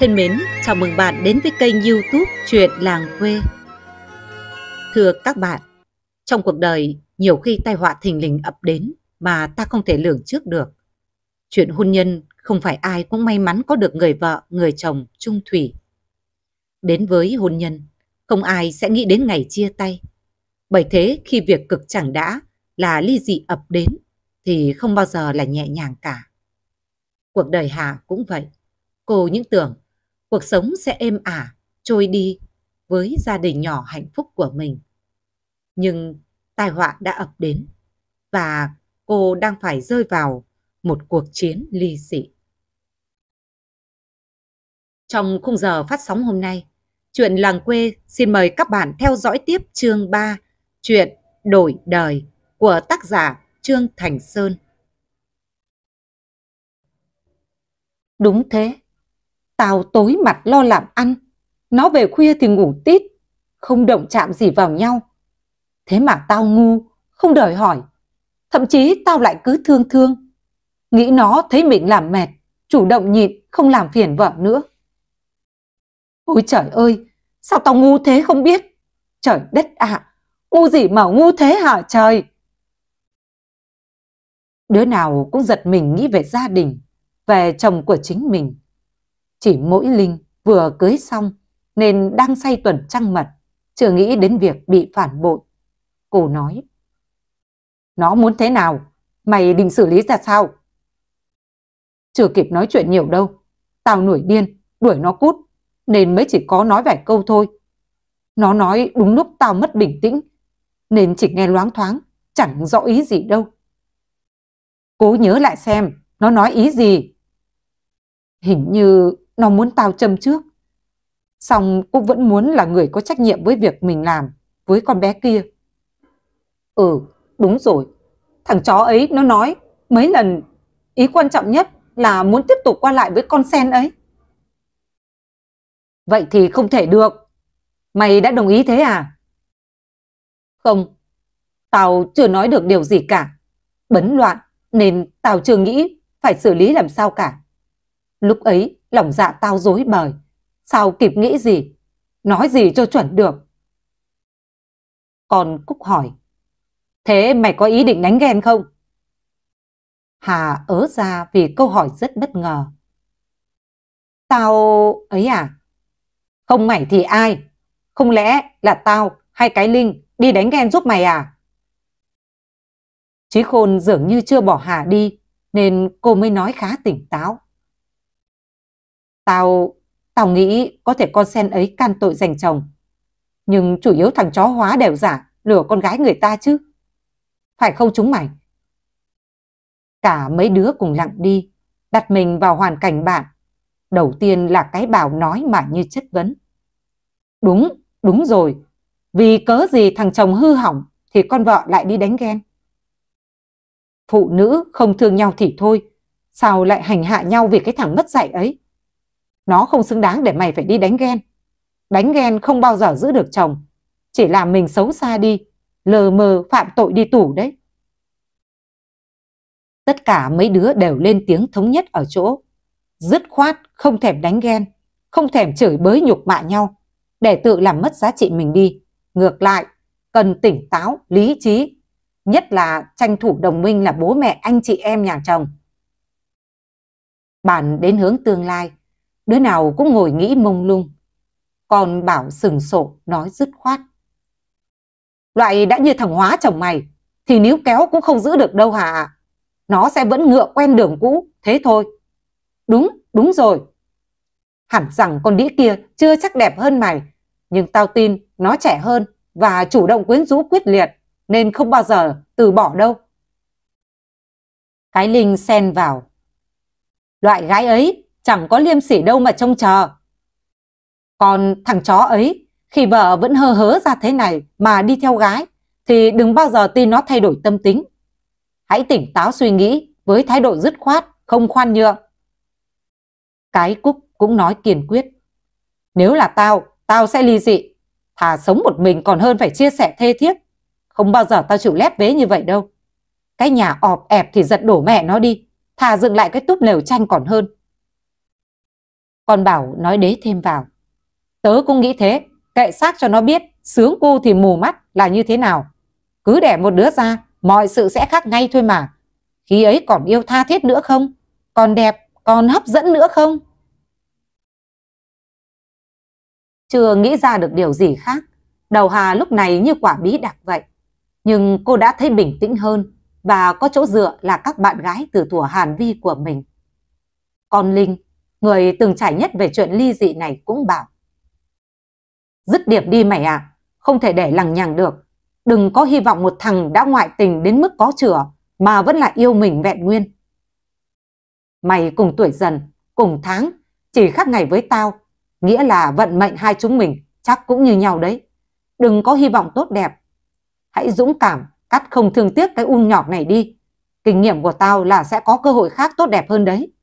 Thân mến, chào mừng bạn đến với kênh youtube Chuyện Làng Quê. Thưa các bạn, trong cuộc đời nhiều khi tai họa thình lình ập đến mà ta không thể lường trước được. Chuyện hôn nhân không phải ai cũng may mắn có được người vợ, người chồng chung thủy. Đến với hôn nhân, không ai sẽ nghĩ đến ngày chia tay. Bởi thế khi việc cực chẳng đã là ly dị ập đến thì không bao giờ là nhẹ nhàng cả. Cuộc đời Hà cũng vậy. Cô những tưởng cuộc sống sẽ êm ả, trôi đi với gia đình nhỏ hạnh phúc của mình. Nhưng tai họa đã ập đến và cô đang phải rơi vào một cuộc chiến ly dị. Trong khung giờ phát sóng hôm nay, Chuyện làng quê xin mời các bạn theo dõi tiếp chương 3, Chuyện đổi đời của tác giả Trương Thành Sơn. Đúng thế, Tao tối mặt lo làm ăn, nó về khuya thì ngủ tít, không động chạm gì vào nhau. Thế mà tao ngu, không đòi hỏi. Thậm chí tao lại cứ thương thương. Nghĩ nó thấy mình làm mệt, chủ động nhịn, không làm phiền vợ nữa. Ôi trời ơi, sao tao ngu thế không biết? Trời đất ạ, à, ngu gì mà ngu thế hả trời? Đứa nào cũng giật mình nghĩ về gia đình, về chồng của chính mình. Chỉ mỗi Linh vừa cưới xong nên đang say tuần trăng mật, chưa nghĩ đến việc bị phản bội. Cô nói, nó muốn thế nào? Mày định xử lý ra sao? Chưa kịp nói chuyện nhiều đâu, tao nổi điên, đuổi nó cút, nên mới chỉ có nói vài câu thôi. Nó nói đúng lúc tao mất bình tĩnh, nên chỉ nghe loáng thoáng, chẳng rõ ý gì đâu. Cố nhớ lại xem, nó nói ý gì. Hình như nó muốn tao châm trước. Xong cũng vẫn muốn là người có trách nhiệm với việc mình làm, với con bé kia. Ừ, đúng rồi. Thằng chó ấy nó nói mấy lần ý quan trọng nhất là muốn tiếp tục qua lại với con sen ấy. Vậy thì không thể được. Mày đã đồng ý thế à? Không, tao chưa nói được điều gì cả. Bấn loạn nên tao chưa nghĩ phải xử lý làm sao cả. Lúc ấy Lòng dạ tao dối bời. Sao kịp nghĩ gì? Nói gì cho chuẩn được? Còn Cúc hỏi. Thế mày có ý định đánh ghen không? Hà ớ ra vì câu hỏi rất bất ngờ. Tao... ấy à? Không mày thì ai? Không lẽ là tao hay cái Linh đi đánh ghen giúp mày à? Chí Khôn dường như chưa bỏ Hà đi nên cô mới nói khá tỉnh táo. Tao, tao nghĩ có thể con sen ấy can tội giành chồng. Nhưng chủ yếu thằng chó hóa đều giả, lừa con gái người ta chứ. Phải không chúng mày? Cả mấy đứa cùng lặng đi, đặt mình vào hoàn cảnh bạn. Đầu tiên là cái bảo nói mà như chất vấn. Đúng, đúng rồi. Vì cớ gì thằng chồng hư hỏng thì con vợ lại đi đánh ghen. Phụ nữ không thương nhau thì thôi, sao lại hành hạ nhau vì cái thằng mất dạy ấy? Nó không xứng đáng để mày phải đi đánh ghen. Đánh ghen không bao giờ giữ được chồng. Chỉ làm mình xấu xa đi, lờ mờ phạm tội đi tù đấy. Tất cả mấy đứa đều lên tiếng thống nhất ở chỗ. Dứt khoát, không thèm đánh ghen, không thèm chửi bới nhục mạ nhau, để tự làm mất giá trị mình đi. Ngược lại, cần tỉnh táo, lý trí, nhất là tranh thủ đồng minh là bố mẹ anh chị em nhà chồng. Bản đến hướng tương lai, Đứa nào cũng ngồi nghĩ mông lung. Còn bảo sừng sộ nói dứt khoát. Loại đã như thằng hóa chồng mày thì níu kéo cũng không giữ được đâu hả? Nó sẽ vẫn ngựa quen đường cũ, thế thôi. Đúng, đúng rồi. Hẳn rằng con đĩ kia chưa chắc đẹp hơn mày, nhưng tao tin nó trẻ hơn và chủ động quyến rũ quyết liệt nên không bao giờ từ bỏ đâu. Cái Linh xen vào. Loại gái ấy chẳng có liêm sỉ đâu mà trông chờ. Còn thằng chó ấy, khi vợ vẫn hơ hớ ra thế này mà đi theo gái, thì đừng bao giờ tin nó thay đổi tâm tính. Hãy tỉnh táo suy nghĩ với thái độ dứt khoát, không khoan nhượng. Cái Cúc cũng nói kiên quyết. Nếu là tao, tao sẽ ly dị. Thà sống một mình còn hơn phải chia sẻ thê thiết. Không bao giờ tao chịu lép vế như vậy đâu. Cái nhà ọp ẹp thì giật đổ mẹ nó đi. Thà dựng lại cái túp lều tranh còn hơn. Còn bảo nói đế thêm vào. Tớ cũng nghĩ thế, kệ xác cho nó biết, sướng cu thì mù mắt là như thế nào. Cứ để một đứa ra, mọi sự sẽ khác ngay thôi mà. Khi ấy còn yêu tha thiết nữa không? Còn đẹp, còn hấp dẫn nữa không? Chưa nghĩ ra được điều gì khác, đầu Hà lúc này như quả bí đặc vậy. Nhưng cô đã thấy bình tĩnh hơn và có chỗ dựa là các bạn gái từ thủa Hàn Vi của mình. Còn Linh người từng trải nhất về chuyện ly dị này cũng bảo. Dứt điểm đi mày à, không thể để lằng nhằng được. Đừng có hy vọng một thằng đã ngoại tình đến mức có chửa mà vẫn là yêu mình vẹn nguyên. Mày cùng tuổi dần, cùng tháng, chỉ khác ngày với tao. Nghĩa là vận mệnh hai chúng mình chắc cũng như nhau đấy. Đừng có hy vọng tốt đẹp. Hãy dũng cảm, cắt không thương tiếc cái un nhọt này đi. Kinh nghiệm của tao là sẽ có cơ hội khác tốt đẹp hơn đấy.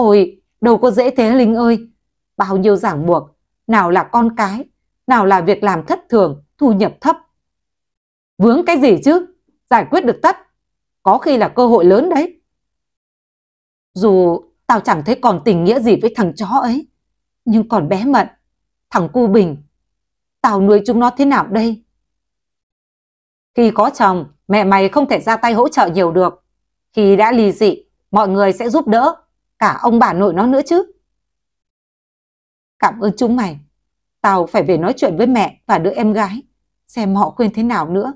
Ôi, đâu có dễ thế Linh ơi. Bao nhiêu giảng buộc, nào là con cái, nào là việc làm thất thường, thu nhập thấp. Vướng cái gì chứ, giải quyết được tất. Có khi là cơ hội lớn đấy. Dù tao chẳng thấy còn tình nghĩa gì với thằng chó ấy, nhưng còn bé Mận, thằng Cu Bình, tao nuôi chúng nó thế nào đây? Khi có chồng, mẹ mày không thể ra tay hỗ trợ nhiều được. Khi đã ly dị, mọi người sẽ giúp đỡ cả ông bà nội nó nữa chứ. Cảm ơn chúng mày. Tao phải về nói chuyện với mẹ và đứa em gái, xem họ khuyên thế nào nữa.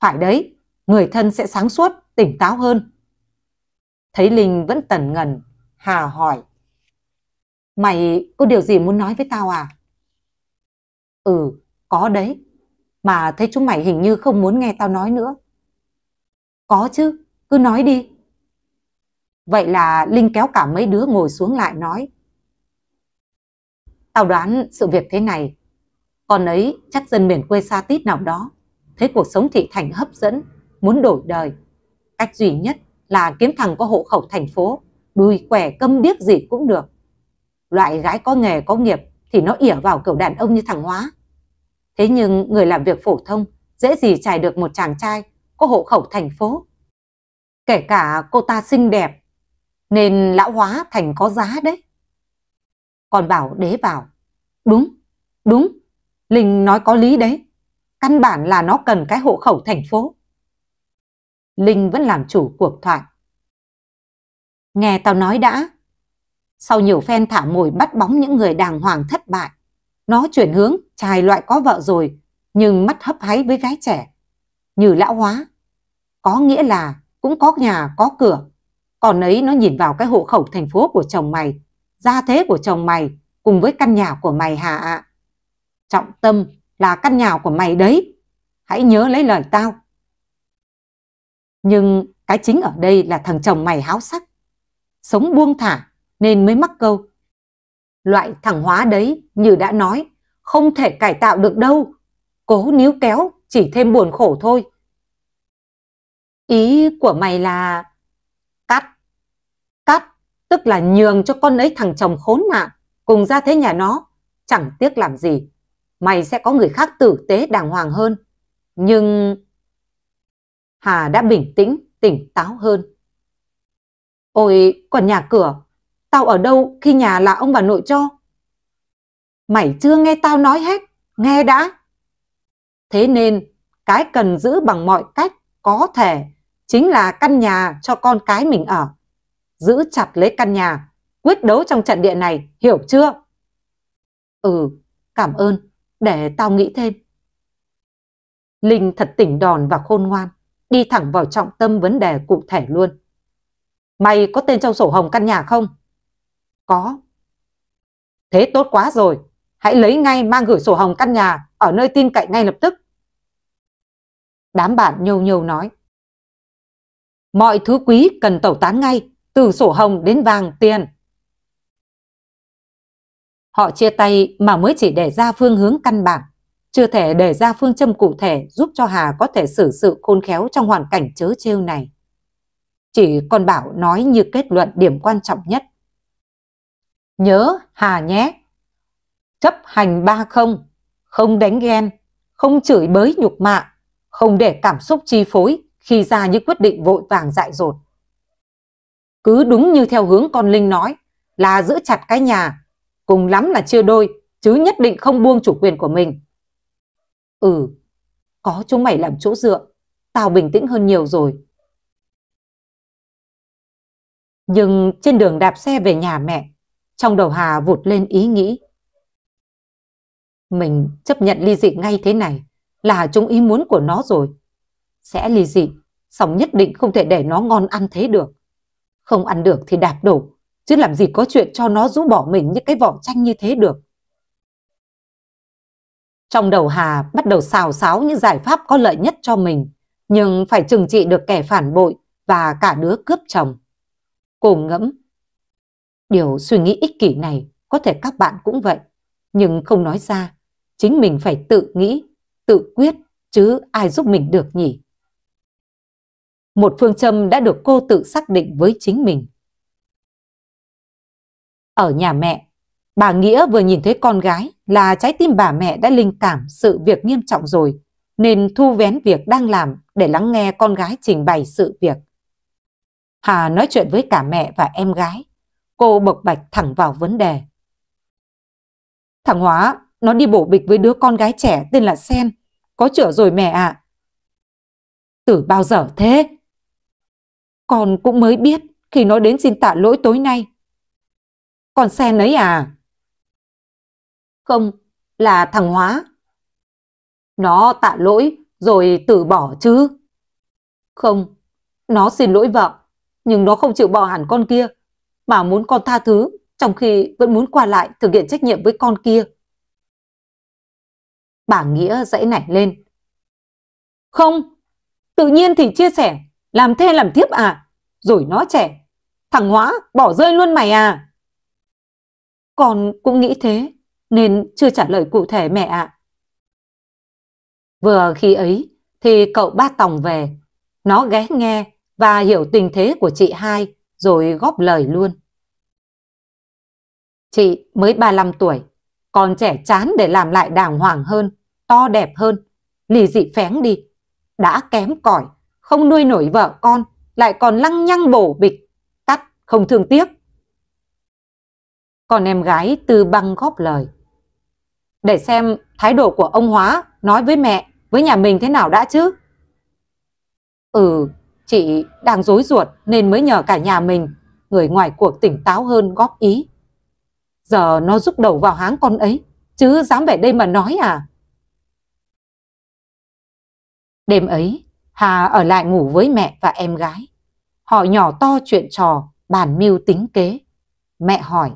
Phải đấy, người thân sẽ sáng suốt, tỉnh táo hơn. Thấy Linh vẫn tần ngần, Hà hỏi. Mày có điều gì muốn nói với tao à? Ừ, có đấy. Mà thấy chúng mày hình như không muốn nghe tao nói nữa. Có chứ, cứ nói đi. Vậy là Linh kéo cả mấy đứa ngồi xuống lại nói. Tao đoán sự việc thế này, con ấy chắc dân miền quê xa tít nào đó, thấy cuộc sống thị thành hấp dẫn, muốn đổi đời. Cách duy nhất là kiếm thằng có hộ khẩu thành phố, đuôi quẻ câm điếc gì cũng được. Loại gái có nghề có nghiệp thì nó ỉa vào kiểu đàn ông như thằng Hóa. Thế nhưng người làm việc phổ thông dễ gì chài được một chàng trai có hộ khẩu thành phố. Kể cả cô ta xinh đẹp, nên lão hóa thành có giá đấy. Còn bảo đế bảo, đúng, đúng, Linh nói có lý đấy, căn bản là nó cần cái hộ khẩu thành phố. Linh vẫn làm chủ cuộc thoại. Nghe tao nói đã, sau nhiều phen thả mồi bắt bóng những người đàng hoàng thất bại, nó chuyển hướng trai loại có vợ rồi, nhưng mắt hấp háy với gái trẻ, như lão hóa. Có nghĩa là cũng có nhà, có cửa, còn ấy nó nhìn vào cái hộ khẩu thành phố của chồng mày, gia thế của chồng mày cùng với căn nhà của mày hả ạ? Trọng tâm là căn nhà của mày đấy. Hãy nhớ lấy lời tao. Nhưng cái chính ở đây là thằng chồng mày háo sắc. Sống buông thả nên mới mắc câu. Loại thằng hóa đấy như đã nói không thể cải tạo được đâu. Cố níu kéo chỉ thêm buồn khổ thôi. Ý của mày là tức là nhường cho con ấy thằng chồng khốn nạn, cùng ra thế nhà nó, chẳng tiếc làm gì. Mày sẽ có người khác tử tế đàng hoàng hơn. Nhưng... Hà đã bình tĩnh, tỉnh táo hơn. Ôi, còn nhà cửa, tao ở đâu khi nhà là ông bà nội cho? Mày chưa nghe tao nói hết, nghe đã. Thế nên, cái cần giữ bằng mọi cách có thể chính là căn nhà cho con cái mình ở giữ chặt lấy căn nhà, quyết đấu trong trận địa này, hiểu chưa? Ừ, cảm ơn, để tao nghĩ thêm. Linh thật tỉnh đòn và khôn ngoan, đi thẳng vào trọng tâm vấn đề cụ thể luôn. Mày có tên trong sổ hồng căn nhà không? Có. Thế tốt quá rồi, hãy lấy ngay mang gửi sổ hồng căn nhà ở nơi tin cậy ngay lập tức. Đám bạn nhâu nhâu nói. Mọi thứ quý cần tẩu tán ngay, từ sổ hồng đến vàng tiền. Họ chia tay mà mới chỉ để ra phương hướng căn bản, chưa thể để ra phương châm cụ thể giúp cho Hà có thể xử sự khôn khéo trong hoàn cảnh chớ trêu này. Chỉ còn Bảo nói như kết luận điểm quan trọng nhất. Nhớ Hà nhé, chấp hành ba không, không đánh ghen, không chửi bới nhục mạ, không để cảm xúc chi phối khi ra những quyết định vội vàng dại dột cứ đúng như theo hướng con Linh nói là giữ chặt cái nhà, cùng lắm là chia đôi chứ nhất định không buông chủ quyền của mình. Ừ, có chúng mày làm chỗ dựa, tao bình tĩnh hơn nhiều rồi. Nhưng trên đường đạp xe về nhà mẹ, trong đầu Hà vụt lên ý nghĩ. Mình chấp nhận ly dị ngay thế này là chúng ý muốn của nó rồi. Sẽ ly dị, song nhất định không thể để nó ngon ăn thế được. Không ăn được thì đạp đổ, chứ làm gì có chuyện cho nó rũ bỏ mình những cái vỏ chanh như thế được. Trong đầu Hà bắt đầu xào xáo những giải pháp có lợi nhất cho mình, nhưng phải trừng trị được kẻ phản bội và cả đứa cướp chồng. Cô ngẫm, điều suy nghĩ ích kỷ này có thể các bạn cũng vậy, nhưng không nói ra, chính mình phải tự nghĩ, tự quyết chứ ai giúp mình được nhỉ? một phương châm đã được cô tự xác định với chính mình. Ở nhà mẹ, bà Nghĩa vừa nhìn thấy con gái là trái tim bà mẹ đã linh cảm sự việc nghiêm trọng rồi, nên thu vén việc đang làm để lắng nghe con gái trình bày sự việc. Hà nói chuyện với cả mẹ và em gái, cô bộc bạch thẳng vào vấn đề. Thằng Hóa, nó đi bổ bịch với đứa con gái trẻ tên là Sen, có chữa rồi mẹ ạ. À. Từ bao giờ thế? Con cũng mới biết khi nói đến xin tạ lỗi tối nay. Con sen ấy à? Không, là thằng Hóa. Nó tạ lỗi rồi từ bỏ chứ. Không, nó xin lỗi vợ, nhưng nó không chịu bỏ hẳn con kia, mà muốn con tha thứ, trong khi vẫn muốn qua lại thực hiện trách nhiệm với con kia. Bà Nghĩa dãy nảy lên. Không, tự nhiên thì chia sẻ, làm thê làm thiếp à? Rồi nó trẻ. Thằng Hóa bỏ rơi luôn mày à? Con cũng nghĩ thế, nên chưa trả lời cụ thể mẹ ạ. À. Vừa khi ấy thì cậu ba Tòng về. Nó ghé nghe và hiểu tình thế của chị hai rồi góp lời luôn. Chị mới 35 tuổi, còn trẻ chán để làm lại đàng hoàng hơn, to đẹp hơn. Lì dị phén đi, đã kém cỏi không nuôi nổi vợ con, lại còn lăng nhăng bổ bịch, tắt không thương tiếc. Còn em gái từ băng góp lời. Để xem thái độ của ông Hóa nói với mẹ, với nhà mình thế nào đã chứ? Ừ, chị đang dối ruột nên mới nhờ cả nhà mình, người ngoài cuộc tỉnh táo hơn góp ý. Giờ nó rút đầu vào háng con ấy, chứ dám về đây mà nói à? Đêm ấy, Hà ở lại ngủ với mẹ và em gái. Họ nhỏ to chuyện trò, bàn mưu tính kế. Mẹ hỏi,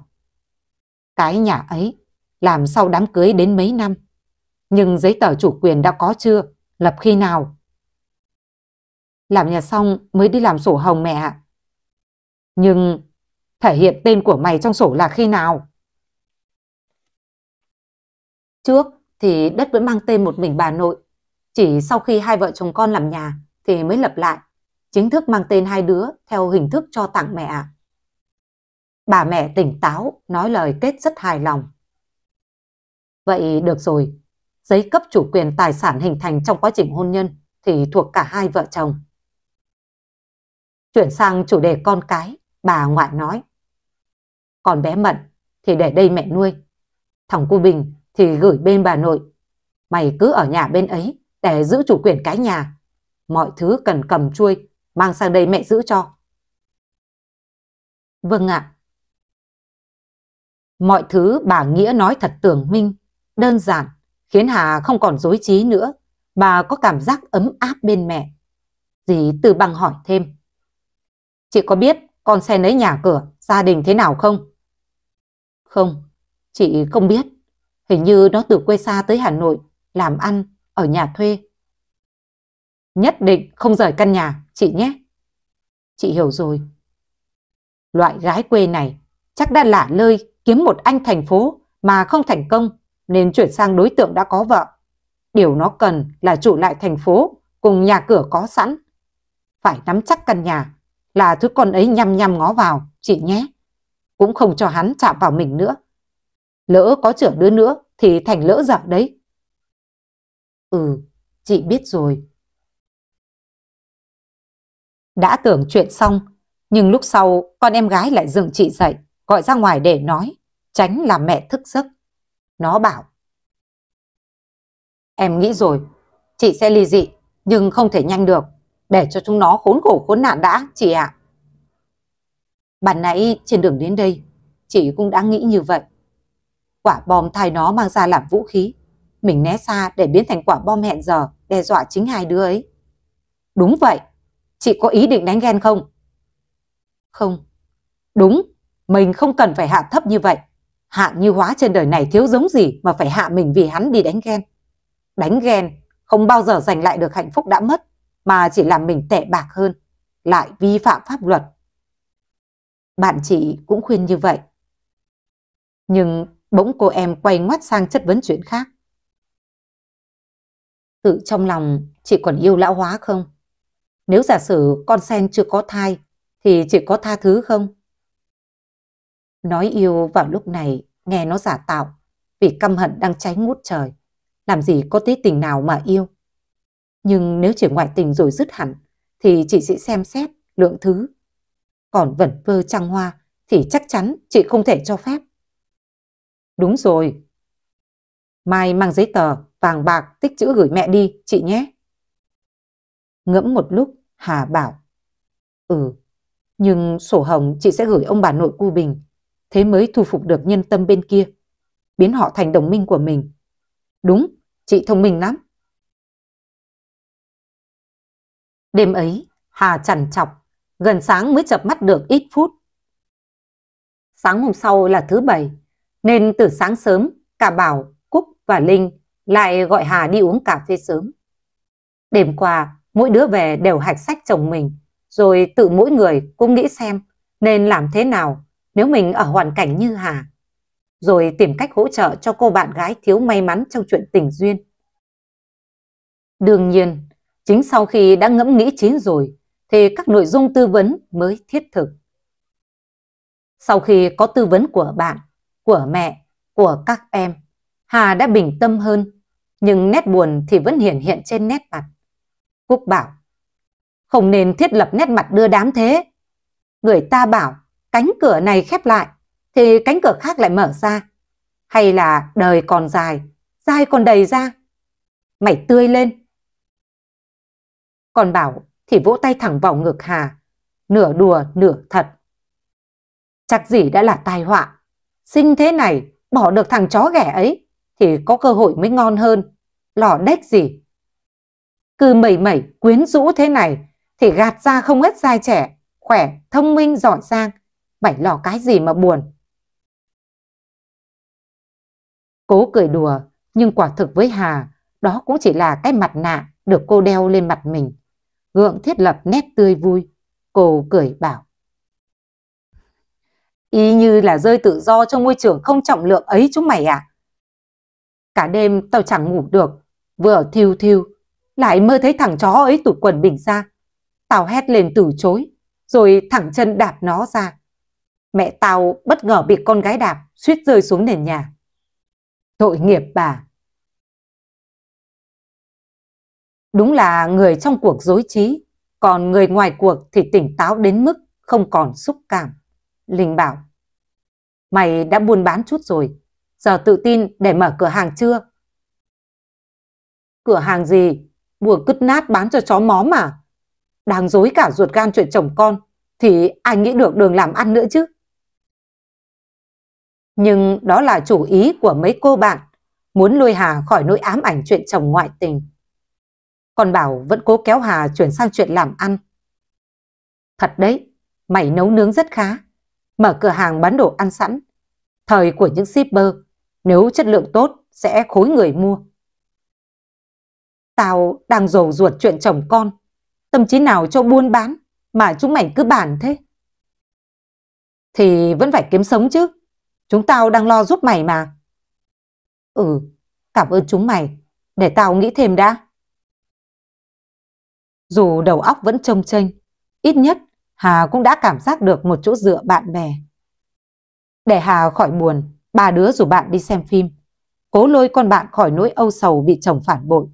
cái nhà ấy làm sau đám cưới đến mấy năm? Nhưng giấy tờ chủ quyền đã có chưa? Lập khi nào? Làm nhà xong mới đi làm sổ hồng mẹ ạ. Nhưng thể hiện tên của mày trong sổ là khi nào? Trước thì đất vẫn mang tên một mình bà nội. Chỉ sau khi hai vợ chồng con làm nhà thì mới lập lại, chính thức mang tên hai đứa theo hình thức cho tặng mẹ. Bà mẹ tỉnh táo, nói lời kết rất hài lòng. Vậy được rồi, giấy cấp chủ quyền tài sản hình thành trong quá trình hôn nhân thì thuộc cả hai vợ chồng. Chuyển sang chủ đề con cái, bà ngoại nói. Còn bé Mận thì để đây mẹ nuôi. Thằng Cu Bình thì gửi bên bà nội. Mày cứ ở nhà bên ấy để giữ chủ quyền cái nhà. Mọi thứ cần cầm chuôi, mang sang đây mẹ giữ cho. Vâng ạ. Mọi thứ bà Nghĩa nói thật tường minh, đơn giản, khiến Hà không còn dối trí nữa. Bà có cảm giác ấm áp bên mẹ. Dì từ bằng hỏi thêm. Chị có biết con xe nấy nhà cửa, gia đình thế nào không? Không, chị không biết. Hình như nó từ quê xa tới Hà Nội, làm ăn, ở nhà thuê. Nhất định không rời căn nhà, chị nhé. Chị hiểu rồi. Loại gái quê này chắc đã lả lơi kiếm một anh thành phố mà không thành công nên chuyển sang đối tượng đã có vợ. Điều nó cần là chủ lại thành phố cùng nhà cửa có sẵn. Phải nắm chắc căn nhà là thứ con ấy nhăm nhăm ngó vào, chị nhé. Cũng không cho hắn chạm vào mình nữa. Lỡ có chở đứa nữa thì thành lỡ dở đấy. Ừ, chị biết rồi. Đã tưởng chuyện xong, nhưng lúc sau con em gái lại dựng chị dậy, gọi ra ngoài để nói, tránh làm mẹ thức giấc. Nó bảo, Em nghĩ rồi, chị sẽ ly dị, nhưng không thể nhanh được, để cho chúng nó khốn khổ khốn nạn đã, chị ạ. À. Bạn nãy trên đường đến đây, chị cũng đã nghĩ như vậy. Quả bom thai nó mang ra làm vũ khí, mình né xa để biến thành quả bom hẹn giờ đe dọa chính hai đứa ấy. Đúng vậy, chị có ý định đánh ghen không? Không. Đúng, mình không cần phải hạ thấp như vậy. hạ như hóa trên đời này thiếu giống gì mà phải hạ mình vì hắn đi đánh ghen. Đánh ghen không bao giờ giành lại được hạnh phúc đã mất mà chỉ làm mình tệ bạc hơn, lại vi phạm pháp luật. Bạn chị cũng khuyên như vậy. Nhưng bỗng cô em quay ngoắt sang chất vấn chuyện khác tự trong lòng chị còn yêu lão hóa không? Nếu giả sử con sen chưa có thai thì chị có tha thứ không? Nói yêu vào lúc này nghe nó giả tạo vì căm hận đang cháy ngút trời. Làm gì có tí tình nào mà yêu. Nhưng nếu chỉ ngoại tình rồi dứt hẳn thì chị sẽ xem xét lượng thứ. Còn vẩn vơ trăng hoa thì chắc chắn chị không thể cho phép. Đúng rồi. Mai mang giấy tờ vàng bạc tích chữ gửi mẹ đi, chị nhé. Ngẫm một lúc, Hà bảo. Ừ, nhưng sổ hồng chị sẽ gửi ông bà nội cu Bình, thế mới thu phục được nhân tâm bên kia, biến họ thành đồng minh của mình. Đúng, chị thông minh lắm. Đêm ấy, Hà chằn chọc, gần sáng mới chập mắt được ít phút. Sáng hôm sau là thứ bảy, nên từ sáng sớm, cả Bảo, Cúc và Linh lại gọi Hà đi uống cà phê sớm. Đêm qua, mỗi đứa về đều hạch sách chồng mình, rồi tự mỗi người cũng nghĩ xem nên làm thế nào nếu mình ở hoàn cảnh như Hà. Rồi tìm cách hỗ trợ cho cô bạn gái thiếu may mắn trong chuyện tình duyên. Đương nhiên, chính sau khi đã ngẫm nghĩ chín rồi, thì các nội dung tư vấn mới thiết thực. Sau khi có tư vấn của bạn, của mẹ, của các em, Hà đã bình tâm hơn nhưng nét buồn thì vẫn hiển hiện trên nét mặt. Cúc bảo, không nên thiết lập nét mặt đưa đám thế. Người ta bảo, cánh cửa này khép lại, thì cánh cửa khác lại mở ra. Hay là đời còn dài, dai còn đầy ra. Mày tươi lên. Còn bảo thì vỗ tay thẳng vào ngực Hà, nửa đùa nửa thật. Chắc gì đã là tai họa. Sinh thế này, bỏ được thằng chó ghẻ ấy thì có cơ hội mới ngon hơn. Lò đếch gì? Cứ mẩy mẩy quyến rũ thế này thì gạt ra không hết sai trẻ, khỏe, thông minh, giỏi giang. Mày lò cái gì mà buồn? Cố cười đùa, nhưng quả thực với Hà, đó cũng chỉ là cái mặt nạ được cô đeo lên mặt mình. Gượng thiết lập nét tươi vui, cô cười bảo. Ý như là rơi tự do trong môi trường không trọng lượng ấy chúng mày ạ. À? Cả đêm tao chẳng ngủ được, vừa thiêu thiêu, lại mơ thấy thằng chó ấy tụt quần mình ra. Tao hét lên từ chối, rồi thẳng chân đạp nó ra. Mẹ tao bất ngờ bị con gái đạp, suýt rơi xuống nền nhà. Tội nghiệp bà. Đúng là người trong cuộc dối trí, còn người ngoài cuộc thì tỉnh táo đến mức không còn xúc cảm. Linh bảo, mày đã buôn bán chút rồi, giờ tự tin để mở cửa hàng chưa? Cửa hàng gì? Bùa cứt nát bán cho chó mó mà. Đang dối cả ruột gan chuyện chồng con, thì ai nghĩ được đường làm ăn nữa chứ? Nhưng đó là chủ ý của mấy cô bạn, muốn lôi Hà khỏi nỗi ám ảnh chuyện chồng ngoại tình. Còn Bảo vẫn cố kéo Hà chuyển sang chuyện làm ăn. Thật đấy, mày nấu nướng rất khá, mở cửa hàng bán đồ ăn sẵn. Thời của những shipper nếu chất lượng tốt, sẽ khối người mua. Tao đang dồn ruột chuyện chồng con. Tâm trí nào cho buôn bán mà chúng mày cứ bàn thế? Thì vẫn phải kiếm sống chứ. Chúng tao đang lo giúp mày mà. Ừ, cảm ơn chúng mày. Để tao nghĩ thêm đã. Dù đầu óc vẫn trông chênh, ít nhất Hà cũng đã cảm giác được một chỗ dựa bạn bè. Để Hà khỏi buồn, Ba đứa rủ bạn đi xem phim, cố lôi con bạn khỏi nỗi âu sầu bị chồng phản bội.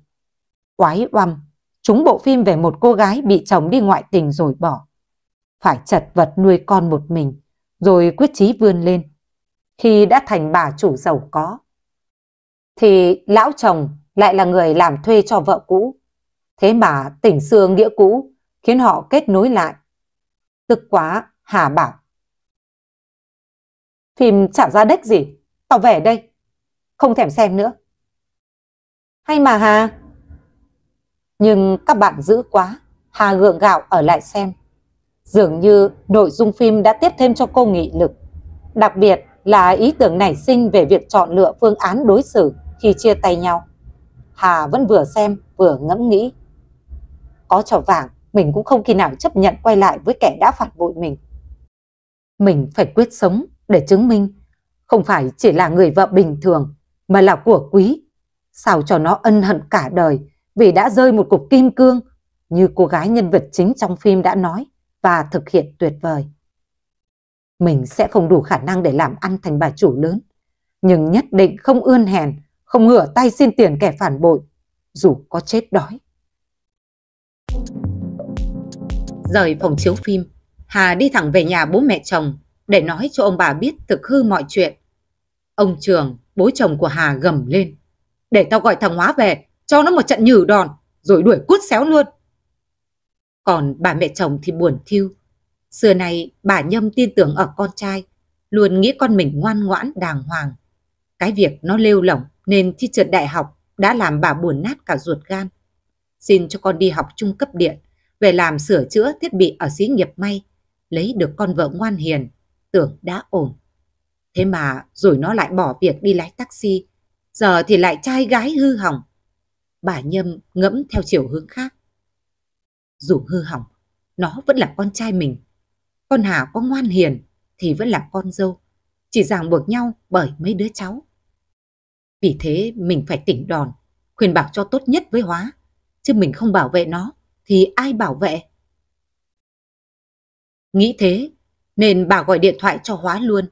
Quái oăm, chúng bộ phim về một cô gái bị chồng đi ngoại tình rồi bỏ. Phải chật vật nuôi con một mình, rồi quyết chí vươn lên. Khi đã thành bà chủ giàu có, thì lão chồng lại là người làm thuê cho vợ cũ. Thế mà tỉnh xưa nghĩa cũ khiến họ kết nối lại. Tức quá, Hà bảo Phim chả ra đếch gì, tao về đây. Không thèm xem nữa. Hay mà Hà. Nhưng các bạn giữ quá, Hà gượng gạo ở lại xem. Dường như nội dung phim đã tiếp thêm cho cô nghị lực. Đặc biệt là ý tưởng nảy sinh về việc chọn lựa phương án đối xử khi chia tay nhau. Hà vẫn vừa xem vừa ngẫm nghĩ. Có trò vàng, mình cũng không khi nào chấp nhận quay lại với kẻ đã phản bội mình. Mình phải quyết sống để chứng minh không phải chỉ là người vợ bình thường mà là của quý. Sao cho nó ân hận cả đời vì đã rơi một cục kim cương như cô gái nhân vật chính trong phim đã nói và thực hiện tuyệt vời. Mình sẽ không đủ khả năng để làm ăn thành bà chủ lớn, nhưng nhất định không ươn hèn, không ngửa tay xin tiền kẻ phản bội, dù có chết đói. Rời phòng chiếu phim, Hà đi thẳng về nhà bố mẹ chồng để nói cho ông bà biết thực hư mọi chuyện. Ông Trường, bố chồng của Hà gầm lên. Để tao gọi thằng Hóa về, cho nó một trận nhử đòn, rồi đuổi cút xéo luôn. Còn bà mẹ chồng thì buồn thiêu. Xưa này bà Nhâm tin tưởng ở con trai, luôn nghĩ con mình ngoan ngoãn đàng hoàng. Cái việc nó lêu lỏng nên thi trượt đại học đã làm bà buồn nát cả ruột gan. Xin cho con đi học trung cấp điện, về làm sửa chữa thiết bị ở xí nghiệp may, lấy được con vợ ngoan hiền tưởng đã ổn. Thế mà rồi nó lại bỏ việc đi lái taxi, giờ thì lại trai gái hư hỏng. Bà Nhâm ngẫm theo chiều hướng khác. Dù hư hỏng, nó vẫn là con trai mình. Con Hà có ngoan hiền thì vẫn là con dâu, chỉ ràng buộc nhau bởi mấy đứa cháu. Vì thế mình phải tỉnh đòn, khuyên bảo cho tốt nhất với Hóa, chứ mình không bảo vệ nó thì ai bảo vệ? Nghĩ thế, nên bà gọi điện thoại cho Hóa luôn,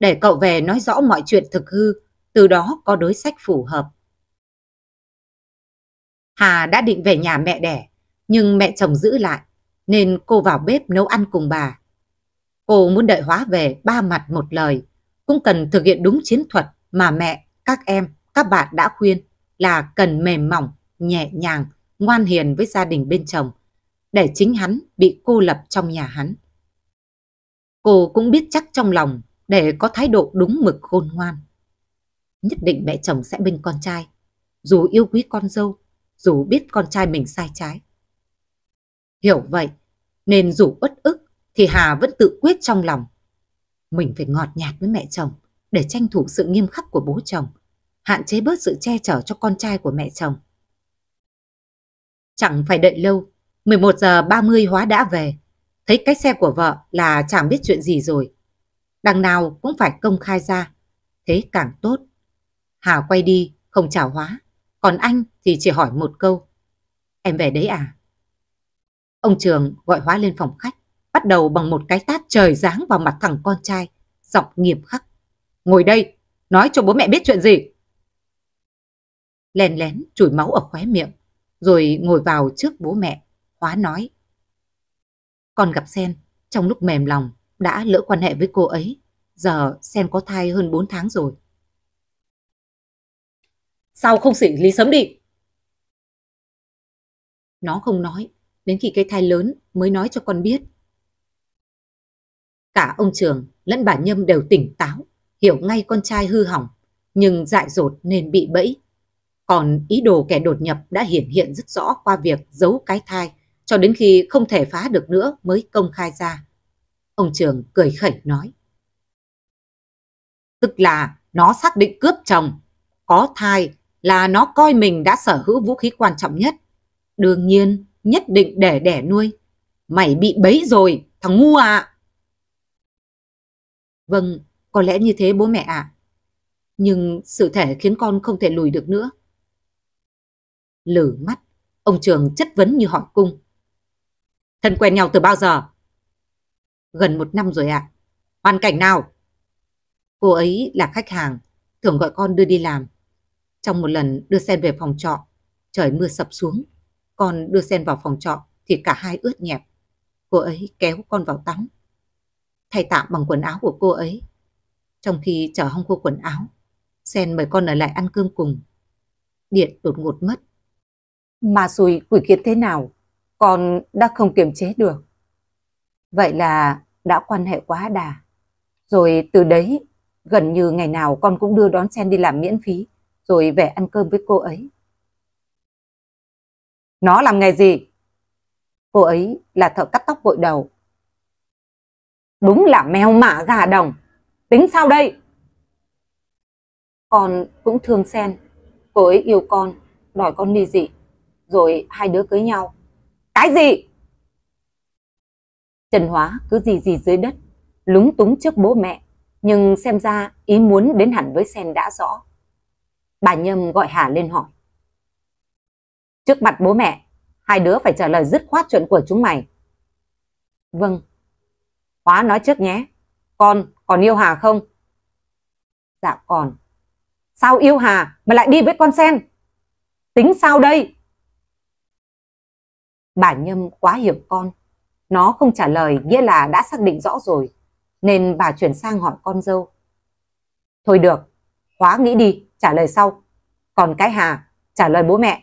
để cậu về nói rõ mọi chuyện thực hư, từ đó có đối sách phù hợp. Hà đã định về nhà mẹ đẻ, nhưng mẹ chồng giữ lại, nên cô vào bếp nấu ăn cùng bà. Cô muốn đợi Hóa về ba mặt một lời, cũng cần thực hiện đúng chiến thuật mà mẹ, các em, các bạn đã khuyên là cần mềm mỏng, nhẹ nhàng, ngoan hiền với gia đình bên chồng, để chính hắn bị cô lập trong nhà hắn. Cô cũng biết chắc trong lòng để có thái độ đúng mực khôn ngoan. Nhất định mẹ chồng sẽ bên con trai, dù yêu quý con dâu, dù biết con trai mình sai trái. Hiểu vậy, nên dù uất ức thì Hà vẫn tự quyết trong lòng. Mình phải ngọt nhạt với mẹ chồng để tranh thủ sự nghiêm khắc của bố chồng, hạn chế bớt sự che chở cho con trai của mẹ chồng. Chẳng phải đợi lâu, 11 giờ 30 hóa đã về. Thấy cái xe của vợ là chẳng biết chuyện gì rồi. Đằng nào cũng phải công khai ra. Thế càng tốt. Hà quay đi, không chào hóa. Còn anh thì chỉ hỏi một câu. Em về đấy à? Ông Trường gọi hóa lên phòng khách. Bắt đầu bằng một cái tát trời giáng vào mặt thằng con trai. Giọng nghiêm khắc. Ngồi đây, nói cho bố mẹ biết chuyện gì. Lén lén chùi máu ở khóe miệng. Rồi ngồi vào trước bố mẹ. Hóa nói. Còn gặp Sen, trong lúc mềm lòng, đã lỡ quan hệ với cô ấy. Giờ Sen có thai hơn 4 tháng rồi. Sao không xử lý sớm đi? Nó không nói, đến khi cái thai lớn mới nói cho con biết. Cả ông Trường lẫn bà Nhâm đều tỉnh táo, hiểu ngay con trai hư hỏng, nhưng dại dột nên bị bẫy. Còn ý đồ kẻ đột nhập đã hiển hiện rất rõ qua việc giấu cái thai cho đến khi không thể phá được nữa mới công khai ra. Ông Trường cười khẩy nói. Tức là nó xác định cướp chồng, có thai là nó coi mình đã sở hữu vũ khí quan trọng nhất. Đương nhiên, nhất định để đẻ nuôi. Mày bị bấy rồi, thằng ngu à. Vâng, có lẽ như thế bố mẹ ạ. À. Nhưng sự thể khiến con không thể lùi được nữa. Lử mắt, ông Trường chất vấn như hỏi cung. Thân quen nhau từ bao giờ? Gần một năm rồi ạ. À. Hoàn cảnh nào? Cô ấy là khách hàng, thường gọi con đưa đi làm. Trong một lần đưa sen về phòng trọ, trời mưa sập xuống. Con đưa sen vào phòng trọ thì cả hai ướt nhẹp. Cô ấy kéo con vào tắm. Thay tạm bằng quần áo của cô ấy. Trong khi chờ hong khô quần áo, sen mời con ở lại ăn cơm cùng. Điện đột ngột mất. Mà rồi quỷ kiến thế nào con đã không kiềm chế được. Vậy là đã quan hệ quá đà. Rồi từ đấy, gần như ngày nào con cũng đưa đón Sen đi làm miễn phí, rồi về ăn cơm với cô ấy. Nó làm nghề gì? Cô ấy là thợ cắt tóc gội đầu. Đúng là mèo mả gà đồng. Tính sao đây? Con cũng thương Sen. Cô ấy yêu con, đòi con ly dị. Rồi hai đứa cưới nhau. Cái gì? Trần Hóa cứ gì gì dưới đất, lúng túng trước bố mẹ, nhưng xem ra ý muốn đến hẳn với Sen đã rõ. Bà Nhâm gọi Hà lên hỏi. Trước mặt bố mẹ, hai đứa phải trả lời dứt khoát chuyện của chúng mày. Vâng. Hóa nói trước nhé. Con, còn yêu Hà không? Dạ còn. Sao yêu Hà mà lại đi với con Sen? Tính sao đây? Bà Nhâm quá hiểu con. Nó không trả lời nghĩa là đã xác định rõ rồi. Nên bà chuyển sang hỏi con dâu. Thôi được, Hóa nghĩ đi, trả lời sau. Còn cái Hà, trả lời bố mẹ.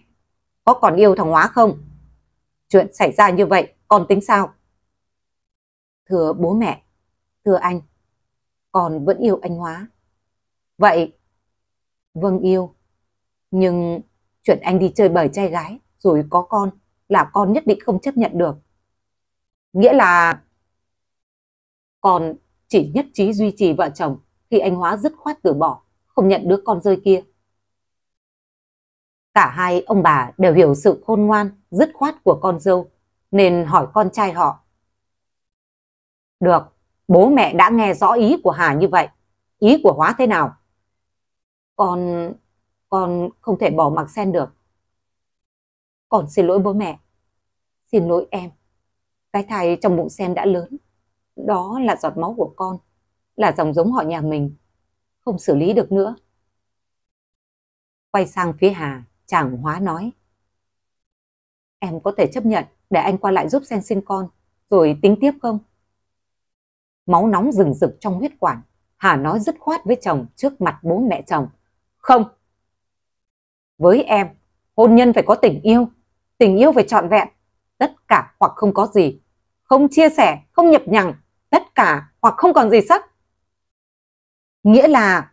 Có còn yêu thằng Hóa không? Chuyện xảy ra như vậy, con tính sao? Thưa bố mẹ, thưa anh, con vẫn yêu anh Hóa. Vậy, vâng yêu, nhưng chuyện anh đi chơi bời trai gái rồi có con là con nhất định không chấp nhận được. Nghĩa là con chỉ nhất trí duy trì vợ chồng khi anh Hóa dứt khoát từ bỏ, không nhận đứa con rơi kia. Cả hai ông bà đều hiểu sự khôn ngoan, dứt khoát của con dâu, nên hỏi con trai họ. Được, bố mẹ đã nghe rõ ý của Hà như vậy. Ý của Hóa thế nào? Con... con không thể bỏ mặc sen được. Con xin lỗi bố mẹ, Xin lỗi em. Cái thai trong bụng sen đã lớn. Đó là giọt máu của con. Là dòng giống họ nhà mình. Không xử lý được nữa. Quay sang phía Hà, chàng hóa nói. Em có thể chấp nhận để anh qua lại giúp sen sinh con. Rồi tính tiếp không? Máu nóng rừng rực trong huyết quản. Hà nói dứt khoát với chồng trước mặt bố mẹ chồng. Không. Với em, hôn nhân phải có tình yêu. Tình yêu phải trọn vẹn tất cả hoặc không có gì, không chia sẻ, không nhập nhằng, tất cả hoặc không còn gì sắc. Nghĩa là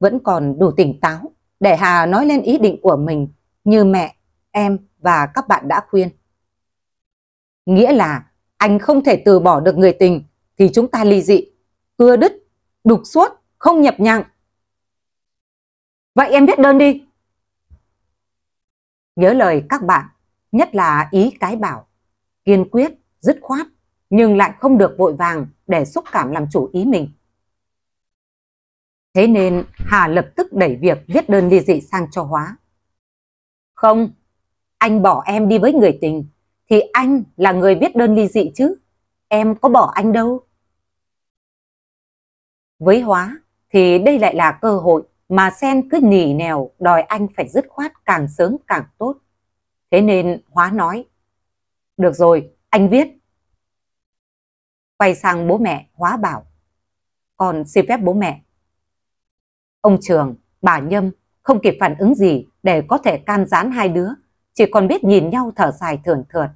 vẫn còn đủ tỉnh táo để Hà nói lên ý định của mình như mẹ, em và các bạn đã khuyên. Nghĩa là anh không thể từ bỏ được người tình thì chúng ta ly dị, cưa đứt, đục suốt, không nhập nhằng. Vậy em viết đơn đi. Nhớ lời các bạn, nhất là ý cái bảo. Kiên quyết, dứt khoát, nhưng lại không được vội vàng để xúc cảm làm chủ ý mình. Thế nên Hà lập tức đẩy việc viết đơn ly dị sang cho Hóa. Không, anh bỏ em đi với người tình, thì anh là người viết đơn ly dị chứ, em có bỏ anh đâu. Với Hóa thì đây lại là cơ hội mà Sen cứ nỉ nèo đòi anh phải dứt khoát càng sớm càng tốt. Thế nên Hóa nói, được rồi, anh viết. Quay sang bố mẹ, Hóa bảo, còn xin phép bố mẹ. Ông Trường, bà Nhâm không kịp phản ứng gì để có thể can gián hai đứa, chỉ còn biết nhìn nhau thở dài thườn thượt.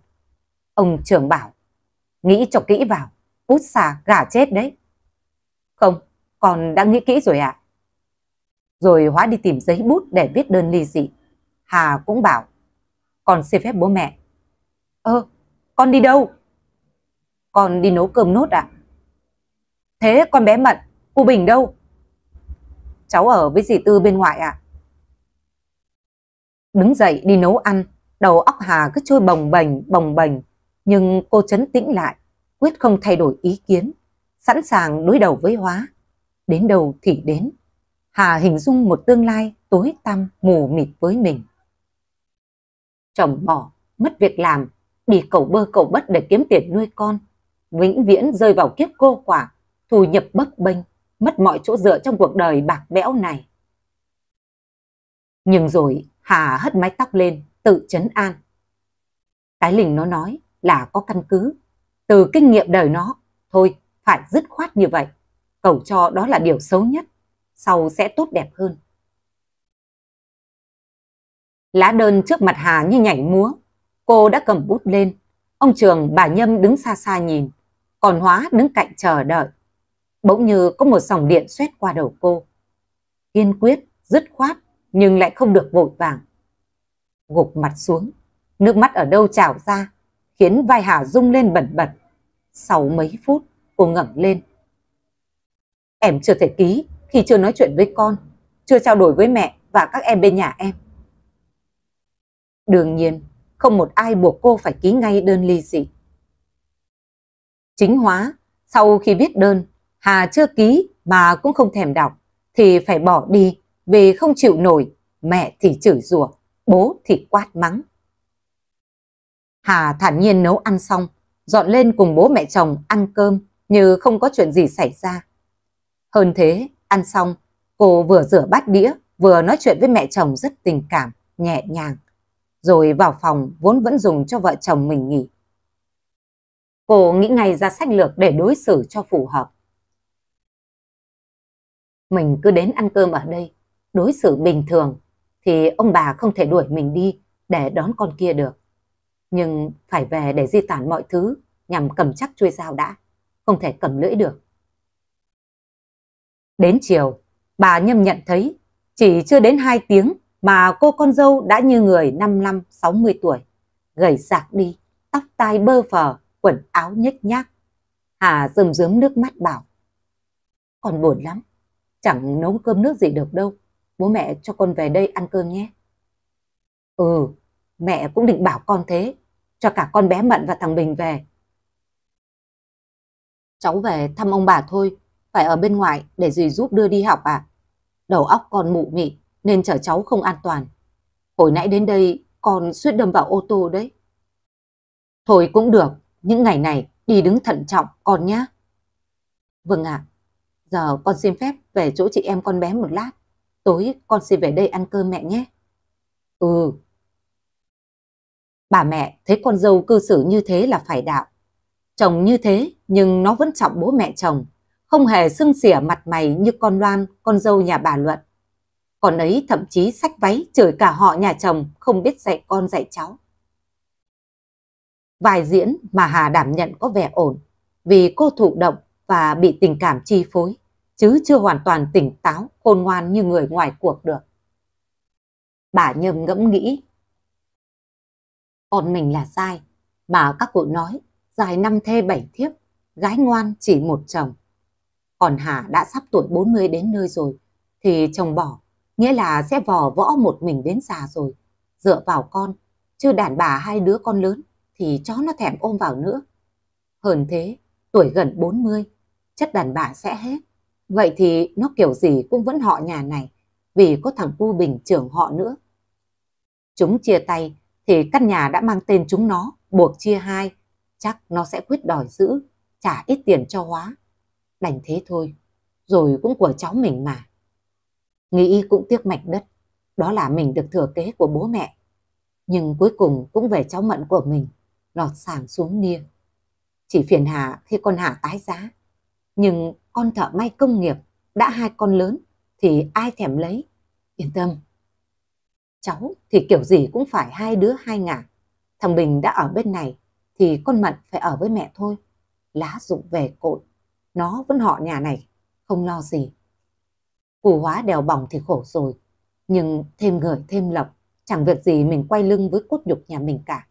Ông Trường bảo, nghĩ cho kỹ vào, út xà gà chết đấy. Không, con đã nghĩ kỹ rồi ạ. À? Rồi Hóa đi tìm giấy bút để viết đơn ly dị. Hà cũng bảo, còn xin phép bố mẹ. Ơ, ờ, con đi đâu? Con đi nấu cơm nốt à? Thế con bé Mận, cô Bình đâu? Cháu ở với dì Tư bên ngoại à? Đứng dậy đi nấu ăn, đầu óc Hà cứ trôi bồng bềnh, bồng bềnh. Nhưng cô chấn tĩnh lại, quyết không thay đổi ý kiến, sẵn sàng đối đầu với hóa. Đến đâu thì đến. Hà hình dung một tương lai tối tăm mù mịt với mình chồng bỏ, mất việc làm, đi cầu bơ cầu bất để kiếm tiền nuôi con, vĩnh viễn rơi vào kiếp cô quả, thu nhập bấp bênh, mất mọi chỗ dựa trong cuộc đời bạc bẽo này. Nhưng rồi Hà hất mái tóc lên, tự chấn an. Cái lình nó nói là có căn cứ, từ kinh nghiệm đời nó, thôi phải dứt khoát như vậy, cầu cho đó là điều xấu nhất, sau sẽ tốt đẹp hơn. Lá đơn trước mặt Hà như nhảy múa. Cô đã cầm bút lên. Ông Trường bà Nhâm đứng xa xa nhìn. Còn Hóa đứng cạnh chờ đợi. Bỗng như có một dòng điện xoét qua đầu cô. Kiên quyết, dứt khoát nhưng lại không được vội vàng. Gục mặt xuống, nước mắt ở đâu trào ra, khiến vai Hà rung lên bẩn bật. Sau mấy phút, cô ngẩng lên. Em chưa thể ký khi chưa nói chuyện với con, chưa trao đổi với mẹ và các em bên nhà em. Đương nhiên, không một ai buộc cô phải ký ngay đơn ly dị. Chính hóa, sau khi viết đơn, Hà chưa ký mà cũng không thèm đọc, thì phải bỏ đi vì không chịu nổi, mẹ thì chửi rủa, bố thì quát mắng. Hà thản nhiên nấu ăn xong, dọn lên cùng bố mẹ chồng ăn cơm như không có chuyện gì xảy ra. Hơn thế, ăn xong, cô vừa rửa bát đĩa, vừa nói chuyện với mẹ chồng rất tình cảm, nhẹ nhàng rồi vào phòng vốn vẫn dùng cho vợ chồng mình nghỉ. Cô nghĩ ngay ra sách lược để đối xử cho phù hợp. Mình cứ đến ăn cơm ở đây, đối xử bình thường, thì ông bà không thể đuổi mình đi để đón con kia được. Nhưng phải về để di tản mọi thứ nhằm cầm chắc chui dao đã, không thể cầm lưỡi được. Đến chiều, bà Nhâm nhận thấy chỉ chưa đến 2 tiếng mà cô con dâu đã như người 55-60 tuổi, gầy sạc đi, tóc tai bơ phờ, quần áo nhếch nhác. Hà rơm rớm nước mắt bảo, còn buồn lắm, chẳng nấu cơm nước gì được đâu, bố mẹ cho con về đây ăn cơm nhé. Ừ, mẹ cũng định bảo con thế, cho cả con bé Mận và thằng Bình về. Cháu về thăm ông bà thôi, phải ở bên ngoài để dì giúp đưa đi học à? Đầu óc con mụ mị, nên chở cháu không an toàn. Hồi nãy đến đây còn suýt đâm vào ô tô đấy. Thôi cũng được, những ngày này đi đứng thận trọng con nhá. Vâng ạ, à, giờ con xin phép về chỗ chị em con bé một lát. Tối con xin về đây ăn cơm mẹ nhé. Ừ. Bà mẹ thấy con dâu cư xử như thế là phải đạo. Chồng như thế nhưng nó vẫn trọng bố mẹ chồng, không hề xưng xỉa mặt mày như con Loan, con dâu nhà bà Luận còn ấy thậm chí sách váy chửi cả họ nhà chồng không biết dạy con dạy cháu. Vài diễn mà Hà đảm nhận có vẻ ổn vì cô thụ động và bị tình cảm chi phối chứ chưa hoàn toàn tỉnh táo, khôn ngoan như người ngoài cuộc được. Bà nhầm ngẫm nghĩ. Con mình là sai, mà các cụ nói, dài năm thê bảy thiếp, gái ngoan chỉ một chồng. Còn Hà đã sắp tuổi 40 đến nơi rồi, thì chồng bỏ nghĩa là sẽ vò võ một mình đến già rồi, dựa vào con, chứ đàn bà hai đứa con lớn thì chó nó thèm ôm vào nữa. Hơn thế, tuổi gần 40, chất đàn bà sẽ hết. Vậy thì nó kiểu gì cũng vẫn họ nhà này, vì có thằng U Bình trưởng họ nữa. Chúng chia tay thì căn nhà đã mang tên chúng nó, buộc chia hai, chắc nó sẽ quyết đòi giữ, trả ít tiền cho hóa. Đành thế thôi, rồi cũng của cháu mình mà. Nghĩ cũng tiếc mảnh đất, đó là mình được thừa kế của bố mẹ. Nhưng cuối cùng cũng về cháu mận của mình, lọt sàng xuống nia. Chỉ phiền Hà khi con Hà tái giá. Nhưng con thợ may công nghiệp đã hai con lớn thì ai thèm lấy. Yên tâm. Cháu thì kiểu gì cũng phải hai đứa hai ngả. Thằng Bình đã ở bên này thì con Mận phải ở với mẹ thôi. Lá rụng về cội, nó vẫn họ nhà này, không lo gì. Củ hóa đèo bỏng thì khổ rồi, nhưng thêm người thêm lộc, chẳng việc gì mình quay lưng với cốt nhục nhà mình cả.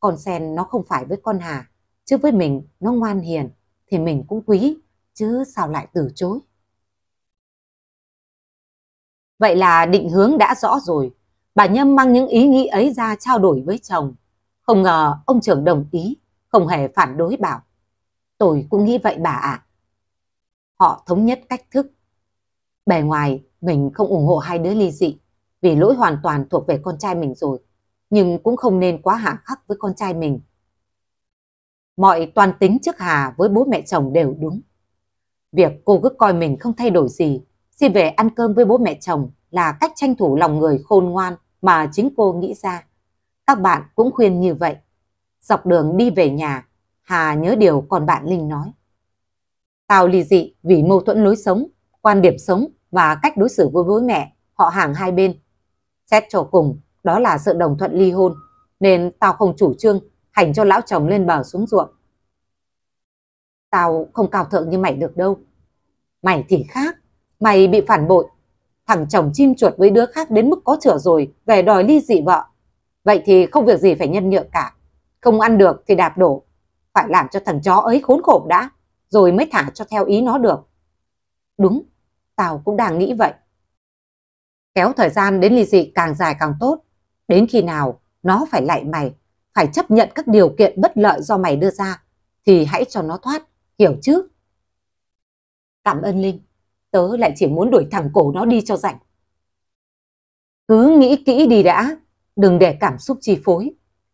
Con sen nó không phải với con hà, chứ với mình nó ngoan hiền, thì mình cũng quý, chứ sao lại từ chối. Vậy là định hướng đã rõ rồi, bà Nhâm mang những ý nghĩ ấy ra trao đổi với chồng. Không ngờ ông trưởng đồng ý, không hề phản đối bảo. Tôi cũng nghĩ vậy bà ạ. À. Họ thống nhất cách thức Bề ngoài, mình không ủng hộ hai đứa ly dị, vì lỗi hoàn toàn thuộc về con trai mình rồi, nhưng cũng không nên quá hạ khắc với con trai mình. Mọi toàn tính trước Hà với bố mẹ chồng đều đúng. Việc cô cứ coi mình không thay đổi gì, xin về ăn cơm với bố mẹ chồng là cách tranh thủ lòng người khôn ngoan mà chính cô nghĩ ra. Các bạn cũng khuyên như vậy. Dọc đường đi về nhà, Hà nhớ điều còn bạn Linh nói. Tao ly dị vì mâu thuẫn lối sống quan điểm sống và cách đối xử với bố mẹ, họ hàng hai bên. Xét cho cùng, đó là sự đồng thuận ly hôn, nên tao không chủ trương hành cho lão chồng lên bờ xuống ruộng. Tao không cao thượng như mày được đâu. Mày thì khác, mày bị phản bội. Thằng chồng chim chuột với đứa khác đến mức có chữa rồi, về đòi ly dị vợ. Vậy thì không việc gì phải nhân nhượng cả. Không ăn được thì đạp đổ. Phải làm cho thằng chó ấy khốn khổ đã, rồi mới thả cho theo ý nó được. Đúng, Tao cũng đang nghĩ vậy. Kéo thời gian đến ly dị càng dài càng tốt. Đến khi nào nó phải lại mày, phải chấp nhận các điều kiện bất lợi do mày đưa ra, thì hãy cho nó thoát, hiểu chứ? Cảm ơn Linh, tớ lại chỉ muốn đuổi thẳng cổ nó đi cho rảnh. Cứ nghĩ kỹ đi đã, đừng để cảm xúc chi phối.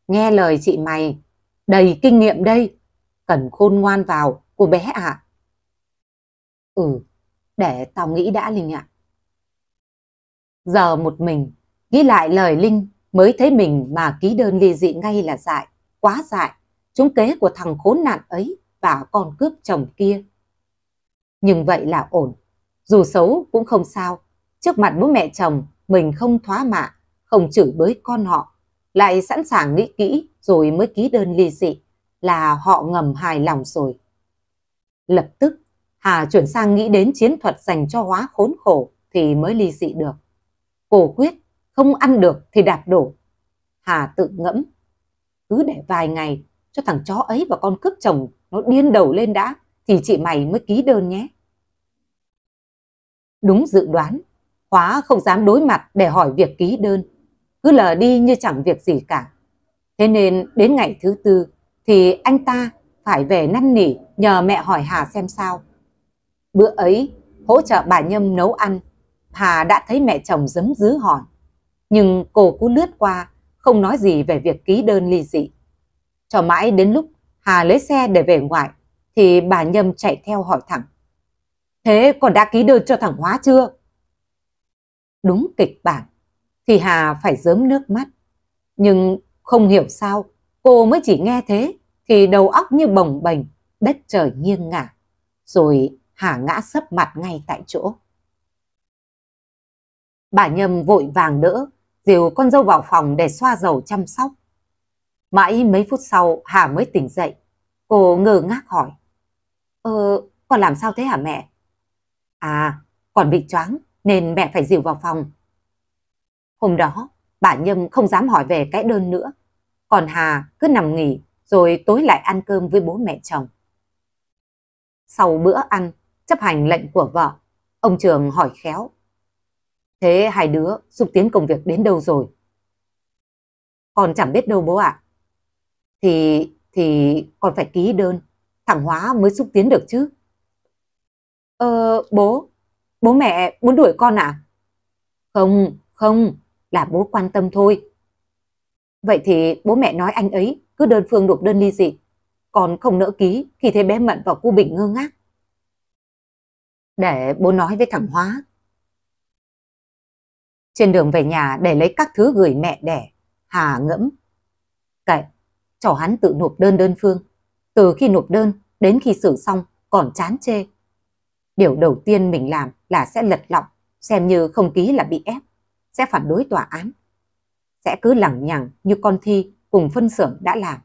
Nghe lời chị mày, đầy kinh nghiệm đây, cần khôn ngoan vào cô bé ạ. À. Ừ, để tao nghĩ đã Linh ạ. Giờ một mình, nghĩ lại lời Linh mới thấy mình mà ký đơn ly dị ngay là dại, quá dại, chúng kế của thằng khốn nạn ấy và con cướp chồng kia. Nhưng vậy là ổn, dù xấu cũng không sao, trước mặt bố mẹ chồng mình không thoá mạ, không chửi bới con họ, lại sẵn sàng nghĩ kỹ rồi mới ký đơn ly dị là họ ngầm hài lòng rồi. Lập tức Hà chuyển sang nghĩ đến chiến thuật dành cho hóa khốn khổ thì mới ly dị được. Cổ quyết, không ăn được thì đạp đổ. Hà tự ngẫm, cứ để vài ngày cho thằng chó ấy và con cướp chồng nó điên đầu lên đã thì chị mày mới ký đơn nhé. Đúng dự đoán, Hóa không dám đối mặt để hỏi việc ký đơn, cứ lờ đi như chẳng việc gì cả. Thế nên đến ngày thứ tư thì anh ta phải về năn nỉ nhờ mẹ hỏi Hà xem sao. Bữa ấy, hỗ trợ bà Nhâm nấu ăn, Hà đã thấy mẹ chồng giấm dứ hỏi. Nhưng cô cứ lướt qua, không nói gì về việc ký đơn ly dị. Cho mãi đến lúc Hà lấy xe để về ngoại, thì bà Nhâm chạy theo hỏi thẳng. Thế còn đã ký đơn cho thằng Hóa chưa? Đúng kịch bản, thì Hà phải dớm nước mắt. Nhưng không hiểu sao, cô mới chỉ nghe thế, thì đầu óc như bồng bềnh, đất trời nghiêng ngả. Rồi Hà ngã sấp mặt ngay tại chỗ. Bà Nhâm vội vàng đỡ, dìu con dâu vào phòng để xoa dầu chăm sóc. Mãi mấy phút sau Hà mới tỉnh dậy. Cô ngơ ngác hỏi. Ờ, con làm sao thế hả mẹ? À, còn bị choáng nên mẹ phải dìu vào phòng. Hôm đó, bà Nhâm không dám hỏi về cái đơn nữa. Còn Hà cứ nằm nghỉ rồi tối lại ăn cơm với bố mẹ chồng. Sau bữa ăn, chấp hành lệnh của vợ. Ông Trường hỏi khéo. Thế hai đứa xúc tiến công việc đến đâu rồi? Con chẳng biết đâu bố ạ. À. Thì, thì con phải ký đơn, thẳng hóa mới xúc tiến được chứ. Ờ, bố, bố mẹ muốn đuổi con à? Không, không, là bố quan tâm thôi. Vậy thì bố mẹ nói anh ấy cứ đơn phương nộp đơn ly dị. Còn không nỡ ký khi thấy bé Mận và cô Bình ngơ ngác để bố nói với thằng Hóa. Trên đường về nhà để lấy các thứ gửi mẹ đẻ, Hà ngẫm. Kệ, cho hắn tự nộp đơn đơn phương. Từ khi nộp đơn đến khi xử xong còn chán chê. Điều đầu tiên mình làm là sẽ lật lọng, xem như không ký là bị ép, sẽ phản đối tòa án. Sẽ cứ lẳng nhằng như con thi cùng phân xưởng đã làm.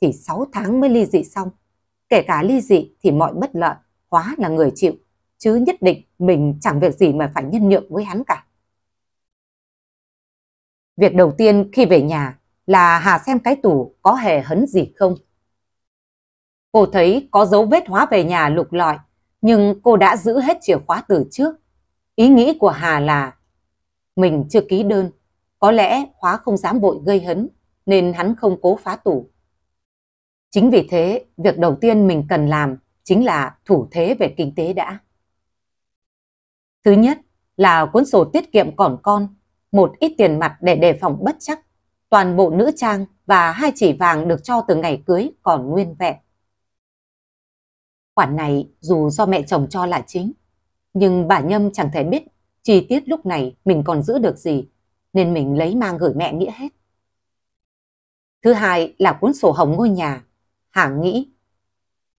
Thì 6 tháng mới ly dị xong. Kể cả ly dị thì mọi bất lợi, hóa là người chịu chứ nhất định mình chẳng việc gì mà phải nhân nhượng với hắn cả. Việc đầu tiên khi về nhà là Hà xem cái tủ có hề hấn gì không. Cô thấy có dấu vết hóa về nhà lục lọi, nhưng cô đã giữ hết chìa khóa từ trước. Ý nghĩ của Hà là mình chưa ký đơn, có lẽ khóa không dám vội gây hấn nên hắn không cố phá tủ. Chính vì thế, việc đầu tiên mình cần làm chính là thủ thế về kinh tế đã. Thứ nhất là cuốn sổ tiết kiệm còn con, một ít tiền mặt để đề phòng bất chắc. Toàn bộ nữ trang và hai chỉ vàng được cho từ ngày cưới còn nguyên vẹn. Khoản này dù do mẹ chồng cho là chính, nhưng bà Nhâm chẳng thể biết chi tiết lúc này mình còn giữ được gì, nên mình lấy mang gửi mẹ nghĩa hết. Thứ hai là cuốn sổ hồng ngôi nhà, Hà nghĩ.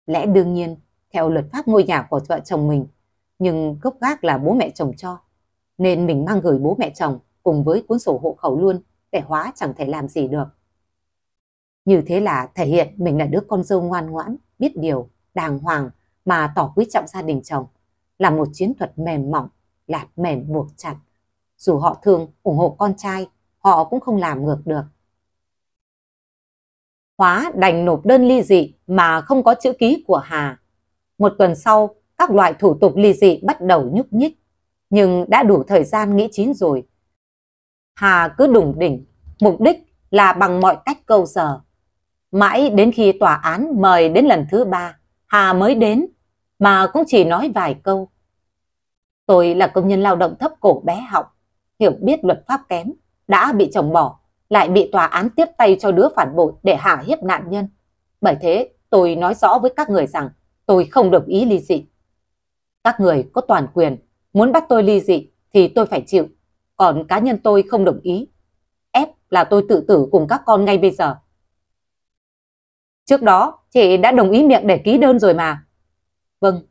Lẽ đương nhiên, theo luật pháp ngôi nhà của vợ chồng mình, nhưng gốc gác là bố mẹ chồng cho. Nên mình mang gửi bố mẹ chồng cùng với cuốn sổ hộ khẩu luôn, để hóa chẳng thể làm gì được. Như thế là thể hiện mình là đứa con dâu ngoan ngoãn, biết điều, đàng hoàng mà tỏ quý trọng gia đình chồng. Là một chiến thuật mềm mỏng, là mềm buộc chặt. Dù họ thường ủng hộ con trai, họ cũng không làm ngược được. Hóa đành nộp đơn ly dị mà không có chữ ký của Hà. Một tuần sau, các loại thủ tục ly dị bắt đầu nhúc nhích, nhưng đã đủ thời gian nghĩ chín rồi. Hà cứ đủng đỉnh, mục đích là bằng mọi cách câu giờ. Mãi đến khi tòa án mời đến lần thứ ba, Hà mới đến, mà cũng chỉ nói vài câu. Tôi là công nhân lao động thấp cổ bé học hiểu biết luật pháp kém, đã bị chồng bỏ, lại bị tòa án tiếp tay cho đứa phản bội để hạ hiếp nạn nhân. Bởi thế, tôi nói rõ với các người rằng tôi không đồng ý ly dị. Các người có toàn quyền, muốn bắt tôi ly dị thì tôi phải chịu, còn cá nhân tôi không đồng ý. Ép là tôi tự tử cùng các con ngay bây giờ. Trước đó, chị đã đồng ý miệng để ký đơn rồi mà. Vâng.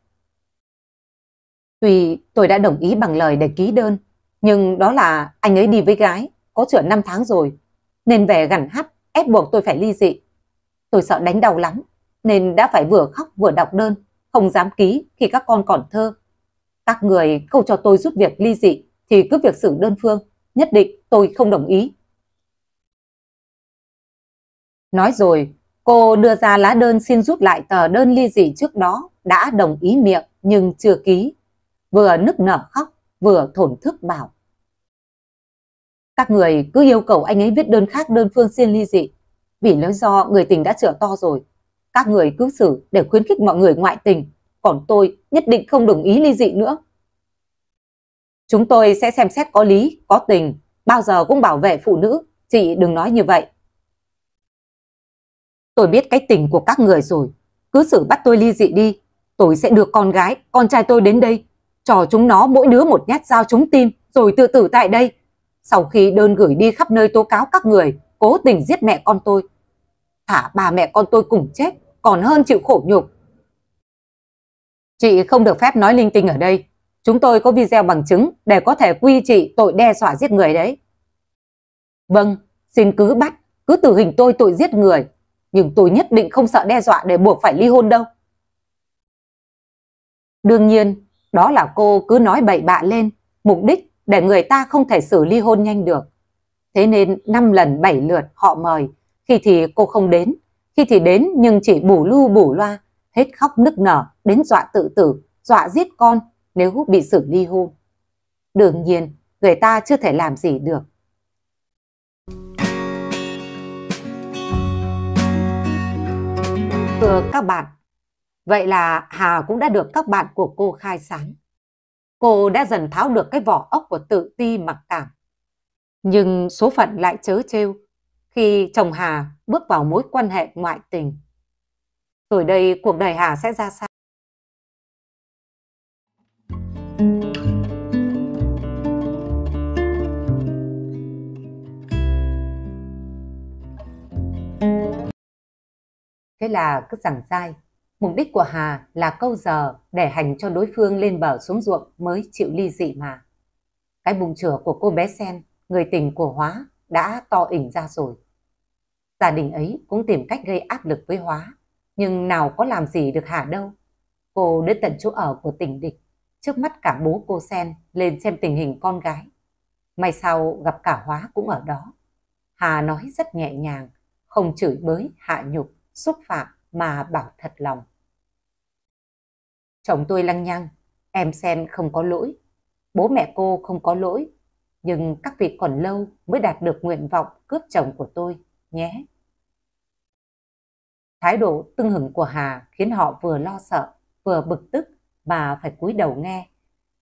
Tuy tôi đã đồng ý bằng lời để ký đơn, nhưng đó là anh ấy đi với gái, có chữa 5 tháng rồi, nên về gằn hắt, ép buộc tôi phải ly dị. Tôi sợ đánh đau lắm, nên đã phải vừa khóc vừa đọc đơn không dám ký khi các con còn thơ. Các người câu cho tôi giúp việc ly dị thì cứ việc xử đơn phương, nhất định tôi không đồng ý. Nói rồi, cô đưa ra lá đơn xin rút lại tờ đơn ly dị trước đó đã đồng ý miệng nhưng chưa ký. Vừa nức nở khóc, vừa thổn thức bảo. Các người cứ yêu cầu anh ấy viết đơn khác đơn phương xin ly dị. Vì lý do người tình đã trở to rồi, các người cứ xử để khuyến khích mọi người ngoại tình, còn tôi nhất định không đồng ý ly dị nữa. Chúng tôi sẽ xem xét có lý, có tình, bao giờ cũng bảo vệ phụ nữ, chị đừng nói như vậy. Tôi biết cái tình của các người rồi, cứ xử bắt tôi ly dị đi, tôi sẽ đưa con gái, con trai tôi đến đây, cho chúng nó mỗi đứa một nhát dao trúng tim rồi tự tử tại đây. Sau khi đơn gửi đi khắp nơi tố cáo các người cố tình giết mẹ con tôi, thả bà mẹ con tôi cùng chết còn hơn chịu khổ nhục. Chị không được phép nói linh tinh ở đây. Chúng tôi có video bằng chứng để có thể quy chị tội đe dọa giết người đấy. Vâng, xin cứ bắt, cứ tử hình tôi tội giết người. Nhưng tôi nhất định không sợ đe dọa để buộc phải ly hôn đâu. Đương nhiên, đó là cô cứ nói bậy bạ lên, mục đích để người ta không thể xử ly hôn nhanh được. Thế nên 5 lần 7 lượt họ mời, khi thì cô không đến, khi thì đến nhưng chỉ bù lu bù loa, hết khóc nức nở, đến dọa tự tử, dọa giết con nếu bị xử ly hôn. Đương nhiên, người ta chưa thể làm gì được. Thưa các bạn, vậy là Hà cũng đã được các bạn của cô khai sáng. Cô đã dần tháo được cái vỏ ốc của tự ti mặc cảm. Nhưng số phận lại chớ trêu khi chồng Hà bước vào mối quan hệ ngoại tình. Rồi đây cuộc đời Hà sẽ ra sao? Thế là cứ giảng dai. Mục đích của Hà là câu giờ để hành cho đối phương lên bờ xuống ruộng mới chịu ly dị mà. Cái bùng chửa của cô bé Sen, người tình của Hóa, đã to ỉnh ra rồi. Gia đình ấy cũng tìm cách gây áp lực với Hóa, nhưng nào có làm gì được Hà đâu. Cô đến tận chỗ ở của tỉnh địch, trước mắt cả bố cô Sen lên xem tình hình con gái. May sau gặp cả Hóa cũng ở đó. Hà nói rất nhẹ nhàng, không chửi bới, hạ nhục, xúc phạm mà bảo thật lòng. Chồng tôi lăng nhăng, em Sen không có lỗi, bố mẹ cô không có lỗi, nhưng các vị còn lâu mới đạt được nguyện vọng cướp chồng của tôi nhé. Thái độ tưng hửng của Hà khiến họ vừa lo sợ, vừa bực tức và phải cúi đầu nghe.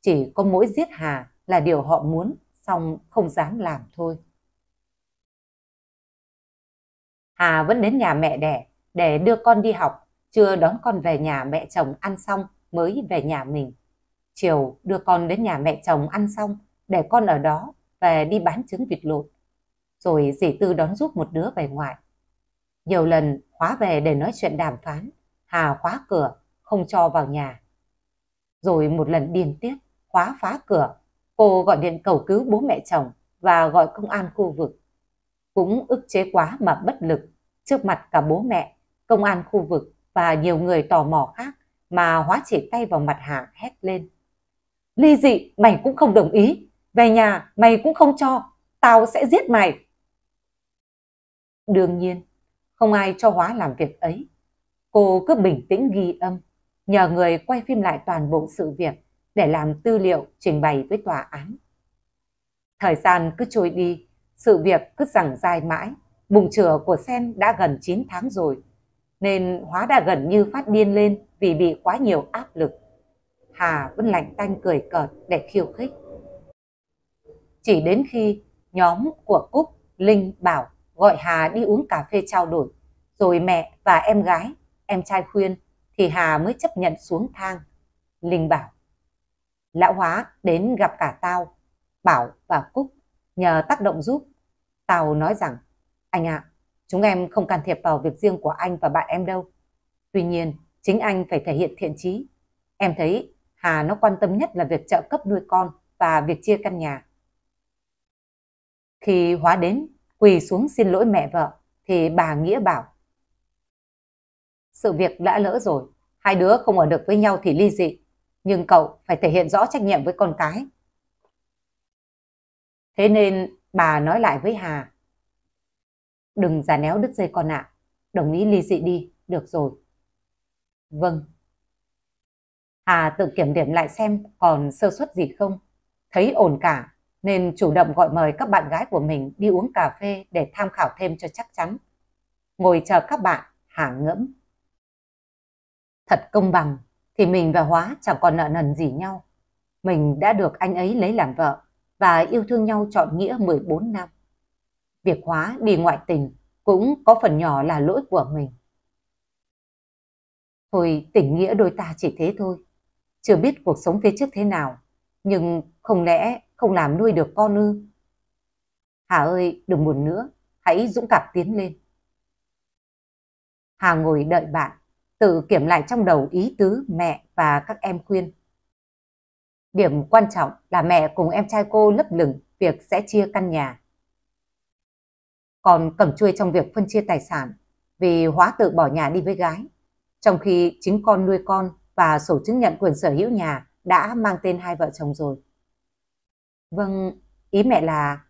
Chỉ có mỗi giết Hà là điều họ muốn, xong không dám làm thôi. Hà vẫn đến nhà mẹ đẻ để đưa con đi học, chưa đón con về nhà mẹ chồng ăn xong mới về nhà mình. Chiều đưa con đến nhà mẹ chồng ăn xong, để con ở đó về đi bán trứng vịt lộn rồi dì Tư đón giúp một đứa về ngoại. Nhiều lần khóa về để nói chuyện đàm phán, Hà khóa cửa, không cho vào nhà. Rồi một lần điên tiết, khóa phá cửa, cô gọi điện cầu cứu bố mẹ chồng và gọi công an khu vực. Cũng ức chế quá mà bất lực, trước mặt cả bố mẹ, công an khu vực và nhiều người tò mò khác mà hóa chỉ tay vào mặt Hà hét lên. Ly dị, mày cũng không đồng ý, về nhà mày cũng không cho, tao sẽ giết mày. Đương nhiên, không ai cho Hóa làm việc ấy. Cô cứ bình tĩnh ghi âm, nhờ người quay phim lại toàn bộ sự việc để làm tư liệu trình bày với tòa án. Thời gian cứ trôi đi, sự việc cứ rằng dài mãi. Mùng chửa của Sen đã gần 9 tháng rồi, nên Hóa đã gần như phát điên lên vì bị quá nhiều áp lực. Hà vẫn lạnh tanh cười cợt để khiêu khích. Chỉ đến khi nhóm của Cúc, Linh, Bảo gọi Hà đi uống cà phê trao đổi, rồi mẹ và em gái, em trai khuyên thì Hà mới chấp nhận xuống thang. Linh bảo, lão hóa đến gặp cả tao, Bảo và Cúc nhờ tác động giúp. Tao nói rằng, anh ạ, à, chúng em không can thiệp vào việc riêng của anh và bạn em đâu. Tuy nhiên, chính anh phải thể hiện thiện trí. Em thấy Hà nó quan tâm nhất là việc trợ cấp nuôi con và việc chia căn nhà. Khi hóa đến quỳ xuống xin lỗi mẹ vợ, thì bà Nghĩa bảo. Sự việc đã lỡ rồi, hai đứa không ở được với nhau thì ly dị, nhưng cậu phải thể hiện rõ trách nhiệm với con cái. Thế nên bà nói lại với Hà. Đừng giả néo đứt dây con ạ, à, đồng ý ly dị đi, được rồi. Vâng. Hà tự kiểm điểm lại xem còn sơ suất gì không, thấy ổn cả nên chủ động gọi mời các bạn gái của mình đi uống cà phê để tham khảo thêm cho chắc chắn. Ngồi chờ các bạn, hả ngẫm. Thật công bằng thì mình và Hóa chẳng còn nợ nần gì nhau. Mình đã được anh ấy lấy làm vợ và yêu thương nhau trọn nghĩa 14 năm. Việc Hóa đi ngoại tình cũng có phần nhỏ là lỗi của mình. Thôi tình nghĩa đôi ta chỉ thế thôi. Chưa biết cuộc sống phía trước thế nào, nhưng không lẽ không làm nuôi được con ư. Hà ơi, đừng buồn nữa, hãy dũng cảm tiến lên. Hà ngồi đợi bạn, tự kiểm lại trong đầu ý tứ mẹ và các em khuyên. Điểm quan trọng là mẹ cùng em trai cô lấp lửng việc sẽ chia căn nhà. Còn cầm chui trong việc phân chia tài sản vì hóa tự bỏ nhà đi với gái, trong khi chính con nuôi con và sổ chứng nhận quyền sở hữu nhà đã mang tên hai vợ chồng rồi. Vâng, ý mẹ là...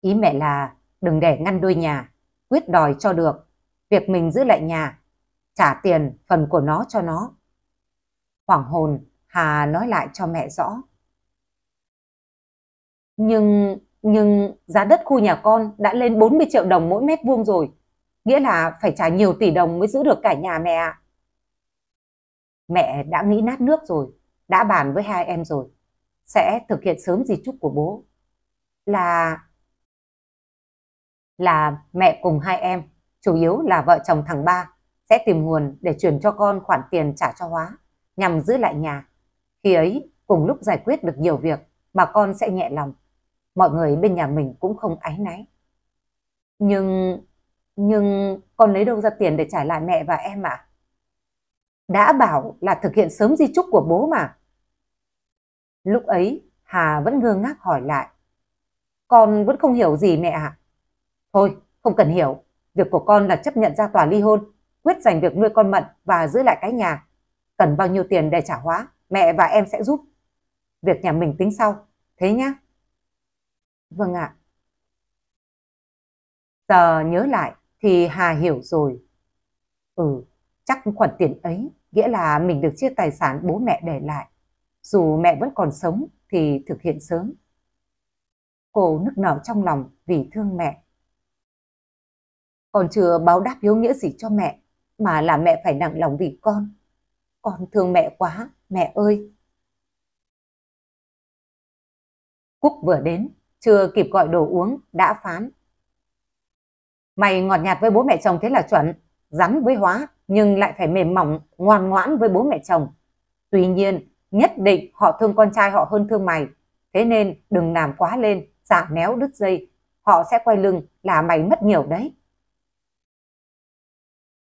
Ý mẹ là đừng để ngăn đôi nhà, quyết đòi cho được. Việc mình giữ lại nhà, trả tiền phần của nó cho nó. Hoảng hồn, Hà nói lại cho mẹ rõ. Nhưng, nhưng giá đất khu nhà con đã lên 40 triệu đồng mỗi mét vuông rồi. Nghĩa là phải trả nhiều tỷ đồng mới giữ được cả nhà mẹ ạ. Mẹ đã nghĩ nát nước rồi, đã bàn với hai em rồi sẽ thực hiện sớm di chúc của bố là là mẹ cùng hai em chủ yếu là vợ chồng thằng ba sẽ tìm nguồn để chuyển cho con khoản tiền trả cho hóa nhằm giữ lại nhà khi ấy cùng lúc giải quyết được nhiều việc mà con sẽ nhẹ lòng mọi người bên nhà mình cũng không áy náy nhưng nhưng con lấy đâu ra tiền để trả lại mẹ và em ạ à? đã bảo là thực hiện sớm di chúc của bố mà Lúc ấy, Hà vẫn ngơ ngác hỏi lại. Con vẫn không hiểu gì mẹ ạ. À? Thôi, không cần hiểu. Việc của con là chấp nhận ra tòa ly hôn, quyết giành việc nuôi con Mận và giữ lại cái nhà. Cần bao nhiêu tiền để trả hóa, mẹ và em sẽ giúp. Việc nhà mình tính sau, thế nhá. Vâng ạ. Giờ nhớ lại thì Hà hiểu rồi. Ừ, chắc khoản tiền ấy nghĩa là mình được chia tài sản bố mẹ để lại dù mẹ vẫn còn sống thì thực hiện sớm. Cô nức nở trong lòng vì thương mẹ. Con chưa báo đáp hiếu nghĩa gì cho mẹ, mà là mẹ phải nặng lòng vì con. Con thương mẹ quá, mẹ ơi. Cúc vừa đến, chưa kịp gọi đồ uống, đã phán. Mày ngọt nhạt với bố mẹ chồng thế là chuẩn, rắn với hóa, nhưng lại phải mềm mỏng, ngoan ngoãn với bố mẹ chồng. Tuy nhiên, nhất định họ thương con trai họ hơn thương mày. Thế nên đừng làm quá lên, giả néo đứt dây, họ sẽ quay lưng là mày mất nhiều đấy.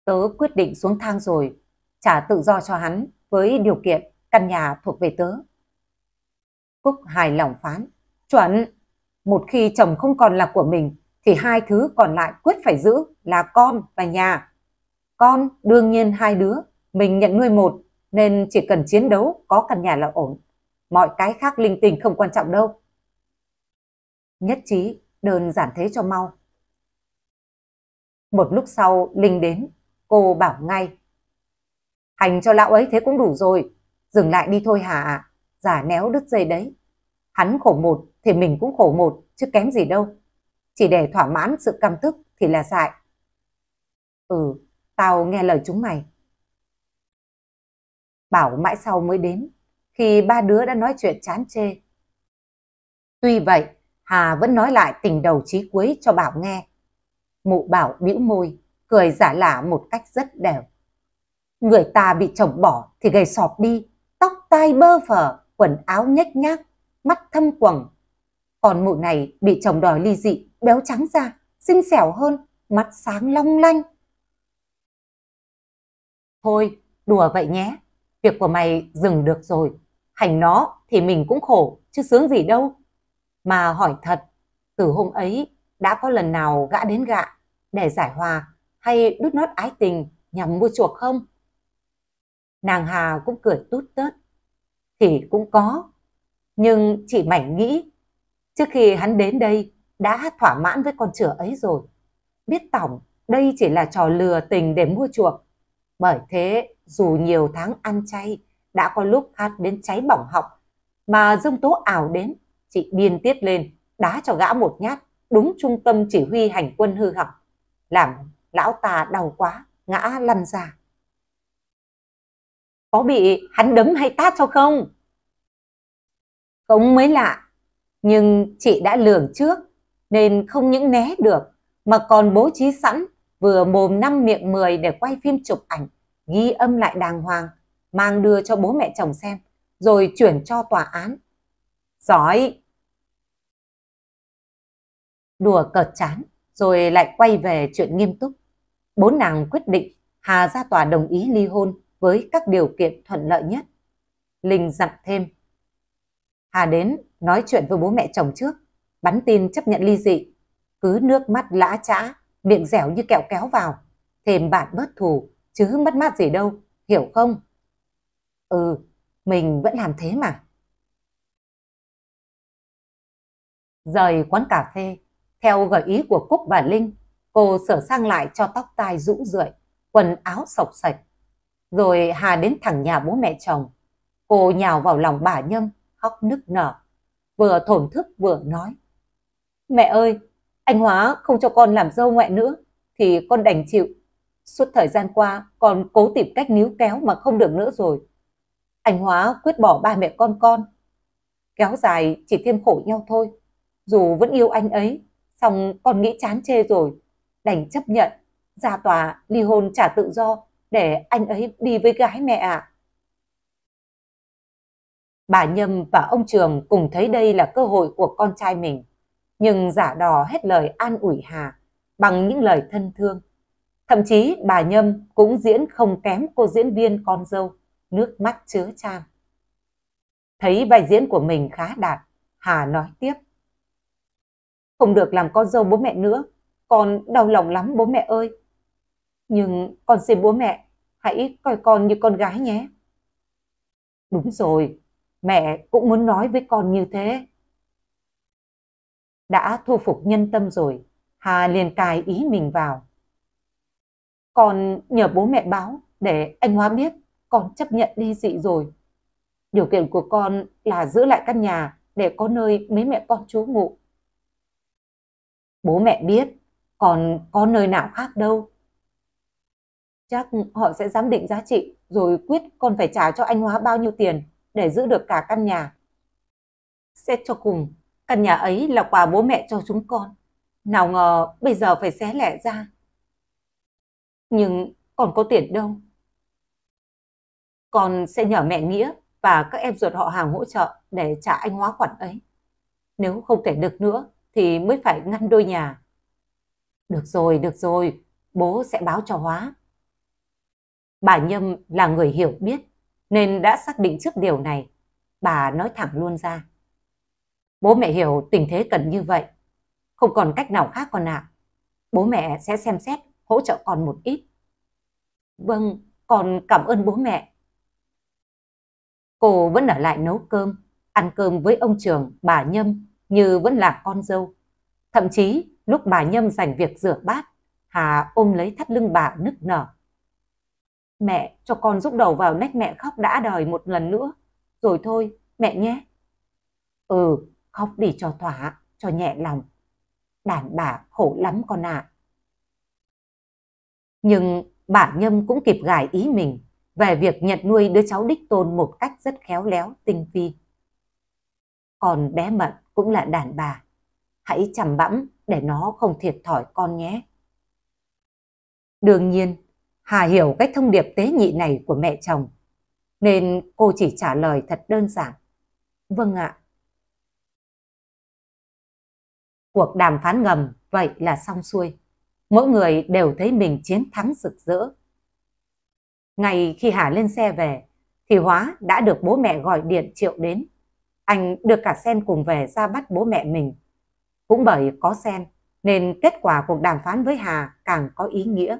Tớ quyết định xuống thang rồi, trả tự do cho hắn với điều kiện căn nhà thuộc về tớ. Cúc hài lòng phán, chuẩn, một khi chồng không còn là của mình thì hai thứ còn lại quyết phải giữ là con và nhà. Con đương nhiên hai đứa, mình nhận nuôi một nên chỉ cần chiến đấu có căn nhà là ổn. Mọi cái khác linh tinh không quan trọng đâu. Nhất trí, đơn giản thế cho mau. Một lúc sau, Linh đến, cô bảo ngay. Hành cho lão ấy thế cũng đủ rồi, dừng lại đi thôi hả, giả néo đứt dây đấy. Hắn khổ một thì mình cũng khổ một, chứ kém gì đâu. Chỉ để thỏa mãn sự căm tức thì là dại. Ừ, tao nghe lời chúng mày, Bảo mãi sau mới đến, khi ba đứa đã nói chuyện chán chê. Tuy vậy, Hà vẫn nói lại tình đầu chí cuối cho Bảo nghe. Mụ Bảo bĩu môi, cười giả lả một cách rất đều. Người ta bị chồng bỏ thì gầy sọp đi, tóc tai bơ phở, quần áo nhếch nhác, mắt thâm quầng. Còn mụ này bị chồng đòi ly dị, béo trắng ra, xinh xẻo hơn, mắt sáng long lanh. Thôi, đùa vậy nhé, Việc của mày dừng được rồi, hành nó thì mình cũng khổ, chứ sướng gì đâu. Mà hỏi thật, từ hôm ấy đã có lần nào gã đến gạ để giải hòa hay đút nốt ái tình nhằm mua chuộc không? Nàng Hà cũng cười tút tớt. Thì cũng có, nhưng chỉ mảnh nghĩ. Trước khi hắn đến đây, đã thỏa mãn với con chửa ấy rồi. Biết tổng, đây chỉ là trò lừa tình để mua chuộc. Bởi thế, dù nhiều tháng ăn chay, đã có lúc khát đến cháy bỏng họng, mà dông tố ảo đến, chị điên tiết lên, đá cho gã một nhát, đúng trung tâm chỉ huy hành quân hư hỏng, làm lão ta đau quá, ngã lăn ra. Có bị hắn đấm hay tát cho không? Không mới lạ, nhưng chị đã lường trước, nên không những né được, mà còn bố trí sẵn vừa mồm năm miệng mười để quay phim chụp ảnh ghi âm lại đàng hoàng, mang đưa cho bố mẹ chồng xem, rồi chuyển cho tòa án. Giỏi! Đùa cợt chán, rồi lại quay về chuyện nghiêm túc. Bốn nàng quyết định Hà ra tòa đồng ý ly hôn với các điều kiện thuận lợi nhất. Linh dặn thêm. Hà đến nói chuyện với bố mẹ chồng trước, bắn tin chấp nhận ly dị, cứ nước mắt lã chã, miệng dẻo như kẹo kéo vào, thêm bạn bớt thù, chứ mất mát gì đâu, hiểu không? Ừ, mình vẫn làm thế mà. Rời quán cà phê, theo gợi ý của Cúc và Linh, cô sửa sang lại cho tóc tai rũ rượi, quần áo sọc sạch. Rồi Hà đến thẳng nhà bố mẹ chồng. Cô nhào vào lòng bà Nhâm, khóc nức nở, vừa thổn thức vừa nói. Mẹ ơi, anh Hóa không cho con làm dâu ngoại nữa, thì con đành chịu Suốt thời gian qua còn cố tìm cách níu kéo mà không được nữa rồi. Anh Hóa quyết bỏ ba mẹ con con. Kéo dài chỉ thêm khổ nhau thôi. Dù vẫn yêu anh ấy, xong con nghĩ chán chê rồi. Đành chấp nhận, ra tòa ly hôn trả tự do để anh ấy đi với gái mẹ ạ. À. Bà Nhâm và ông Trường cùng thấy đây là cơ hội của con trai mình, nhưng giả đò hết lời an ủi Hà bằng những lời thân thương. Thậm chí bà Nhâm cũng diễn không kém cô diễn viên con dâu, nước mắt chứa chan. Thấy bài diễn của mình khá đạt, Hà nói tiếp. Không được làm con dâu bố mẹ nữa, con đau lòng lắm bố mẹ ơi. Nhưng con xin bố mẹ, hãy coi con như con gái nhé. Đúng rồi, mẹ cũng muốn nói với con như thế. Đã thu phục nhân tâm rồi, Hà liền cài ý mình vào con nhờ bố mẹ báo để anh Hóa biết con chấp nhận đi dị rồi. Điều kiện của con là giữ lại căn nhà để có nơi mấy mẹ con chú ngụ. Bố mẹ biết, còn có nơi nào khác đâu. Chắc họ sẽ giám định giá trị rồi quyết con phải trả cho anh Hóa bao nhiêu tiền để giữ được cả căn nhà. Xét cho cùng, căn nhà ấy là quà bố mẹ cho chúng con. Nào ngờ bây giờ phải xé lẻ ra nhưng còn có tiền đâu. Con sẽ nhờ mẹ Nghĩa và các em ruột họ hàng hỗ trợ để trả anh hóa khoản ấy. Nếu không thể được nữa thì mới phải ngăn đôi nhà. Được rồi, được rồi, bố sẽ báo cho hóa. Bà Nhâm là người hiểu biết nên đã xác định trước điều này. Bà nói thẳng luôn ra. Bố mẹ hiểu tình thế cần như vậy. Không còn cách nào khác con ạ. À. Bố mẹ sẽ xem xét hỗ trợ con một ít. Vâng, con cảm ơn bố mẹ. Cô vẫn ở lại nấu cơm, ăn cơm với ông trường, bà Nhâm như vẫn là con dâu. Thậm chí lúc bà Nhâm dành việc rửa bát, Hà ôm lấy thắt lưng bà nức nở. Mẹ cho con rúc đầu vào nách mẹ khóc đã đời một lần nữa. Rồi thôi, mẹ nhé. Ừ, khóc đi cho thỏa, cho nhẹ lòng. Đàn bà khổ lắm con ạ. À. Nhưng bà Nhâm cũng kịp gài ý mình về việc nhận nuôi đứa cháu đích tôn một cách rất khéo léo, tinh vi. Còn bé Mận cũng là đàn bà. Hãy chằm bẵm để nó không thiệt thòi con nhé. Đương nhiên, Hà hiểu cách thông điệp tế nhị này của mẹ chồng, nên cô chỉ trả lời thật đơn giản. Vâng ạ. Cuộc đàm phán ngầm vậy là xong xuôi mỗi người đều thấy mình chiến thắng rực rỡ. Ngày khi Hà lên xe về, thì Hóa đã được bố mẹ gọi điện triệu đến. Anh được cả Sen cùng về ra bắt bố mẹ mình. Cũng bởi có Sen, nên kết quả cuộc đàm phán với Hà càng có ý nghĩa.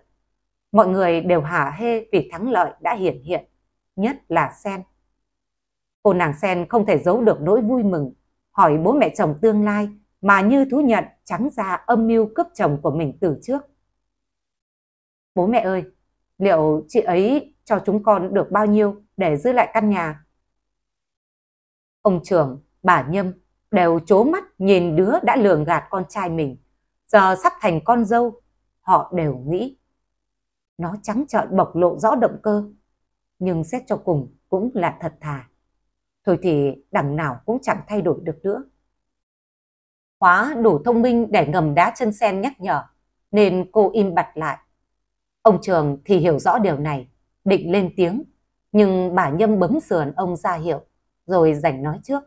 Mọi người đều hả hê vì thắng lợi đã hiển hiện, nhất là Sen. Cô nàng Sen không thể giấu được nỗi vui mừng, hỏi bố mẹ chồng tương lai mà Như thú nhận trắng ra âm mưu cướp chồng của mình từ trước. Bố mẹ ơi, liệu chị ấy cho chúng con được bao nhiêu để giữ lại căn nhà? Ông trưởng, bà Nhâm đều chố mắt nhìn đứa đã lường gạt con trai mình, giờ sắp thành con dâu, họ đều nghĩ. Nó trắng trợn bộc lộ rõ động cơ, nhưng xét cho cùng cũng là thật thà. Thôi thì đằng nào cũng chẳng thay đổi được nữa. Hóa đủ thông minh để ngầm đá chân sen nhắc nhở, nên cô im bặt lại. Ông Trường thì hiểu rõ điều này, định lên tiếng, nhưng bà Nhâm bấm sườn ông ra hiệu, rồi rảnh nói trước.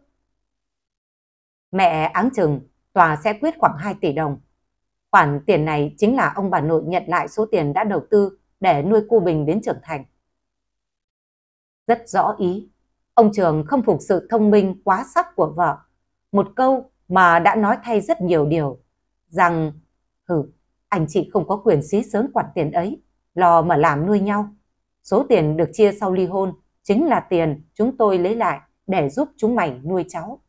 Mẹ áng chừng, tòa sẽ quyết khoảng 2 tỷ đồng. Khoản tiền này chính là ông bà nội nhận lại số tiền đã đầu tư để nuôi cu Bình đến trưởng thành. Rất rõ ý, ông Trường không phục sự thông minh quá sắc của vợ. Một câu mà đã nói thay rất nhiều điều rằng hừ anh chị không có quyền xí sớn quản tiền ấy lo mà làm nuôi nhau số tiền được chia sau ly hôn chính là tiền chúng tôi lấy lại để giúp chúng mày nuôi cháu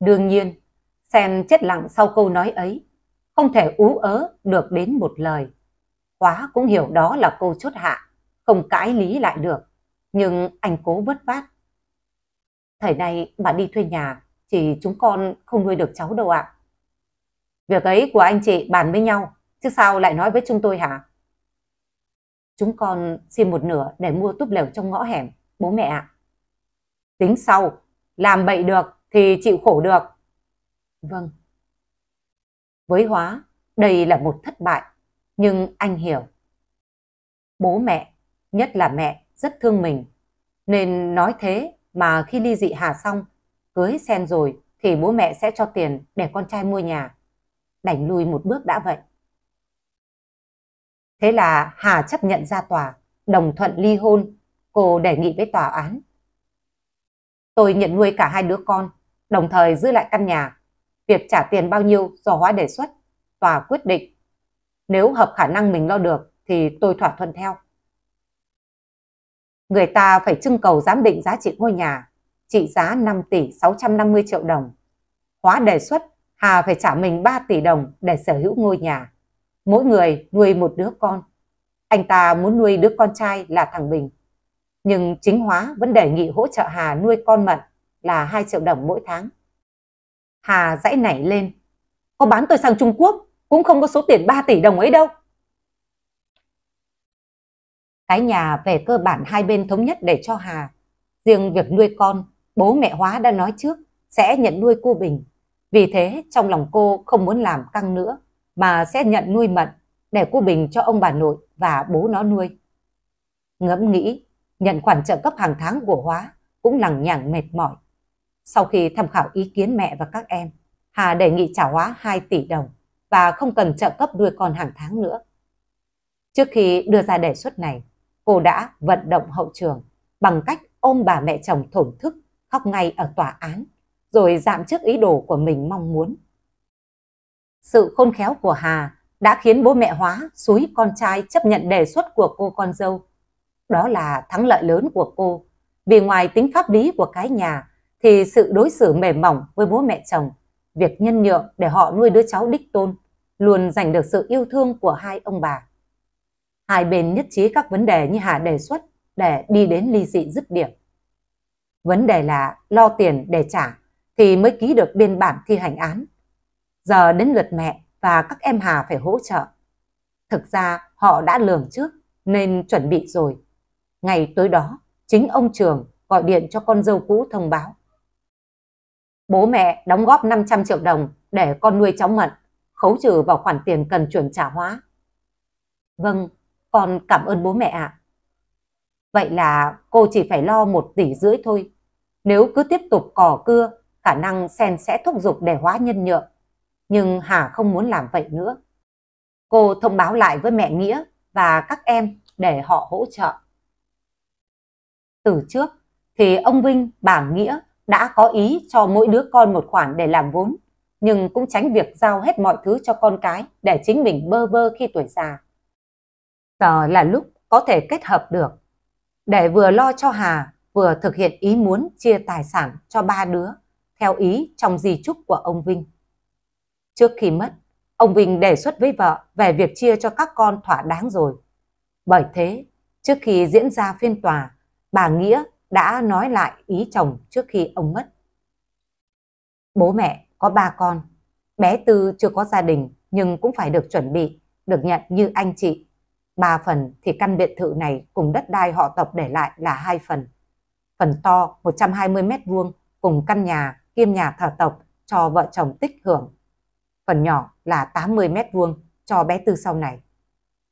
đương nhiên sen chết lặng sau câu nói ấy không thể ú ớ được đến một lời khóa cũng hiểu đó là câu chốt hạ không cãi lý lại được nhưng anh cố vất vát thời nay bà đi thuê nhà thì chúng con không nuôi được cháu đâu ạ. À. Việc ấy của anh chị bàn với nhau, chứ sao lại nói với chúng tôi hả? Chúng con xin một nửa để mua túp lều trong ngõ hẻm, bố mẹ ạ. Tính sau, làm bậy được thì chịu khổ được. Vâng. Với Hóa, đây là một thất bại, nhưng anh hiểu. Bố mẹ, nhất là mẹ, rất thương mình, nên nói thế mà khi ly dị Hà xong, cưới sen rồi thì bố mẹ sẽ cho tiền để con trai mua nhà. Đành lui một bước đã vậy. Thế là Hà chấp nhận ra tòa, đồng thuận ly hôn, cô đề nghị với tòa án. Tôi nhận nuôi cả hai đứa con, đồng thời giữ lại căn nhà. Việc trả tiền bao nhiêu do hóa đề xuất, tòa quyết định. Nếu hợp khả năng mình lo được thì tôi thỏa thuận theo. Người ta phải trưng cầu giám định giá trị ngôi nhà trị giá 5 tỷ 650 triệu đồng. Hóa đề xuất Hà phải trả mình 3 tỷ đồng để sở hữu ngôi nhà. Mỗi người nuôi một đứa con. Anh ta muốn nuôi đứa con trai là thằng Bình. Nhưng chính Hóa vẫn đề nghị hỗ trợ Hà nuôi con Mận là 2 triệu đồng mỗi tháng. Hà dãy nảy lên. Có bán tôi sang Trung Quốc cũng không có số tiền 3 tỷ đồng ấy đâu. Cái nhà về cơ bản hai bên thống nhất để cho Hà. Riêng việc nuôi con bố mẹ Hóa đã nói trước sẽ nhận nuôi cô Bình. Vì thế trong lòng cô không muốn làm căng nữa mà sẽ nhận nuôi Mận để cô Bình cho ông bà nội và bố nó nuôi. Ngẫm nghĩ, nhận khoản trợ cấp hàng tháng của Hóa cũng lằng nhằng mệt mỏi. Sau khi tham khảo ý kiến mẹ và các em, Hà đề nghị trả Hóa 2 tỷ đồng và không cần trợ cấp nuôi con hàng tháng nữa. Trước khi đưa ra đề xuất này, cô đã vận động hậu trường bằng cách ôm bà mẹ chồng thổn thức khóc ngay ở tòa án, rồi giảm trước ý đồ của mình mong muốn. Sự khôn khéo của Hà đã khiến bố mẹ Hóa suối con trai chấp nhận đề xuất của cô con dâu. Đó là thắng lợi lớn của cô, vì ngoài tính pháp lý của cái nhà thì sự đối xử mềm mỏng với bố mẹ chồng, việc nhân nhượng để họ nuôi đứa cháu đích tôn luôn giành được sự yêu thương của hai ông bà. Hai bên nhất trí các vấn đề như Hà đề xuất để đi đến ly dị dứt điểm. Vấn đề là lo tiền để trả thì mới ký được biên bản thi hành án. Giờ đến lượt mẹ và các em Hà phải hỗ trợ. Thực ra họ đã lường trước nên chuẩn bị rồi. Ngày tối đó, chính ông Trường gọi điện cho con dâu cũ thông báo. Bố mẹ đóng góp 500 triệu đồng để con nuôi cháu Mận, khấu trừ vào khoản tiền cần chuyển trả hóa. Vâng, con cảm ơn bố mẹ ạ. À. Vậy là cô chỉ phải lo một tỷ rưỡi thôi. Nếu cứ tiếp tục cò cưa, khả năng sen sẽ thúc giục để hóa nhân nhượng. Nhưng Hà không muốn làm vậy nữa. Cô thông báo lại với mẹ Nghĩa và các em để họ hỗ trợ. Từ trước thì ông Vinh, bà Nghĩa đã có ý cho mỗi đứa con một khoản để làm vốn, nhưng cũng tránh việc giao hết mọi thứ cho con cái để chính mình bơ vơ khi tuổi già. Giờ là lúc có thể kết hợp được để vừa lo cho Hà, vừa thực hiện ý muốn chia tài sản cho ba đứa, theo ý trong di chúc của ông Vinh. Trước khi mất, ông Vinh đề xuất với vợ về việc chia cho các con thỏa đáng rồi. Bởi thế, trước khi diễn ra phiên tòa, bà Nghĩa đã nói lại ý chồng trước khi ông mất. Bố mẹ có ba con, bé Tư chưa có gia đình nhưng cũng phải được chuẩn bị, được nhận như anh chị 3 phần thì căn biệt thự này cùng đất đai họ tộc để lại là hai phần. Phần to 120 mét vuông cùng căn nhà kiêm nhà thờ tộc cho vợ chồng tích hưởng. Phần nhỏ là 80 mét vuông cho bé Tư sau này.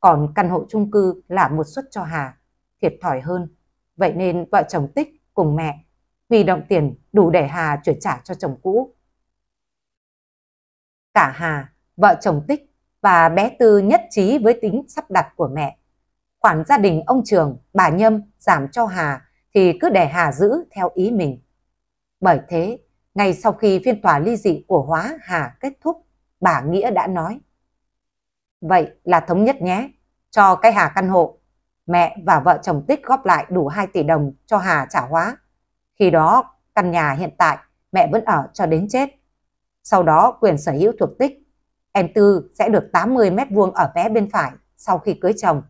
Còn căn hộ chung cư là một suất cho Hà, thiệt thòi hơn. Vậy nên vợ chồng tích cùng mẹ huy động tiền đủ để Hà chuyển trả cho chồng cũ. Cả Hà, vợ chồng tích và bé Tư nhất trí với tính sắp đặt của mẹ. Khoản gia đình ông Trường, bà Nhâm giảm cho Hà thì cứ để Hà giữ theo ý mình. Bởi thế, ngay sau khi phiên tòa ly dị của Hóa Hà kết thúc, bà Nghĩa đã nói. Vậy là thống nhất nhé, cho cái Hà căn hộ. Mẹ và vợ chồng Tích góp lại đủ 2 tỷ đồng cho Hà trả hóa. Khi đó, căn nhà hiện tại mẹ vẫn ở cho đến chết. Sau đó quyền sở hữu thuộc Tích Em Tư sẽ được 80 mét vuông ở vé bên phải sau khi cưới chồng.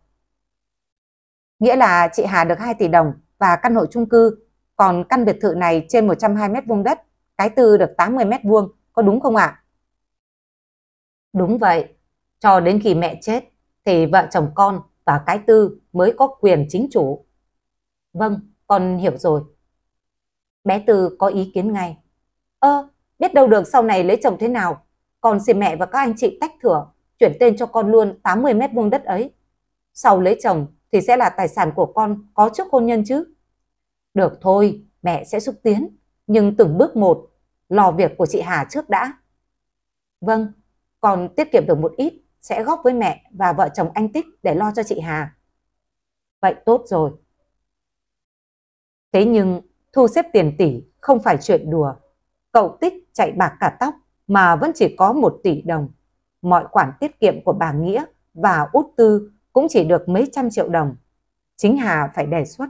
Nghĩa là chị Hà được 2 tỷ đồng và căn hộ chung cư, còn căn biệt thự này trên 120 mét vuông đất, cái Tư được 80 mét vuông, có đúng không ạ? Đúng vậy, cho đến khi mẹ chết thì vợ chồng con và cái Tư mới có quyền chính chủ. Vâng, con hiểu rồi. Bé Tư có ý kiến ngay. Ơ, biết đâu được sau này lấy chồng thế nào còn dì mẹ và các anh chị tách thửa, chuyển tên cho con luôn 80 mét vuông đất ấy. Sau lấy chồng thì sẽ là tài sản của con có trước hôn nhân chứ. Được thôi, mẹ sẽ xúc tiến, nhưng từng bước một, lo việc của chị Hà trước đã. Vâng, còn tiết kiệm được một ít sẽ góp với mẹ và vợ chồng anh Tích để lo cho chị Hà. Vậy tốt rồi. Thế nhưng thu xếp tiền tỷ không phải chuyện đùa. Cậu Tích chạy bạc cả tóc mà vẫn chỉ có một tỷ đồng. Mọi khoản tiết kiệm của bà Nghĩa và Út Tư cũng chỉ được mấy trăm triệu đồng. Chính Hà phải đề xuất.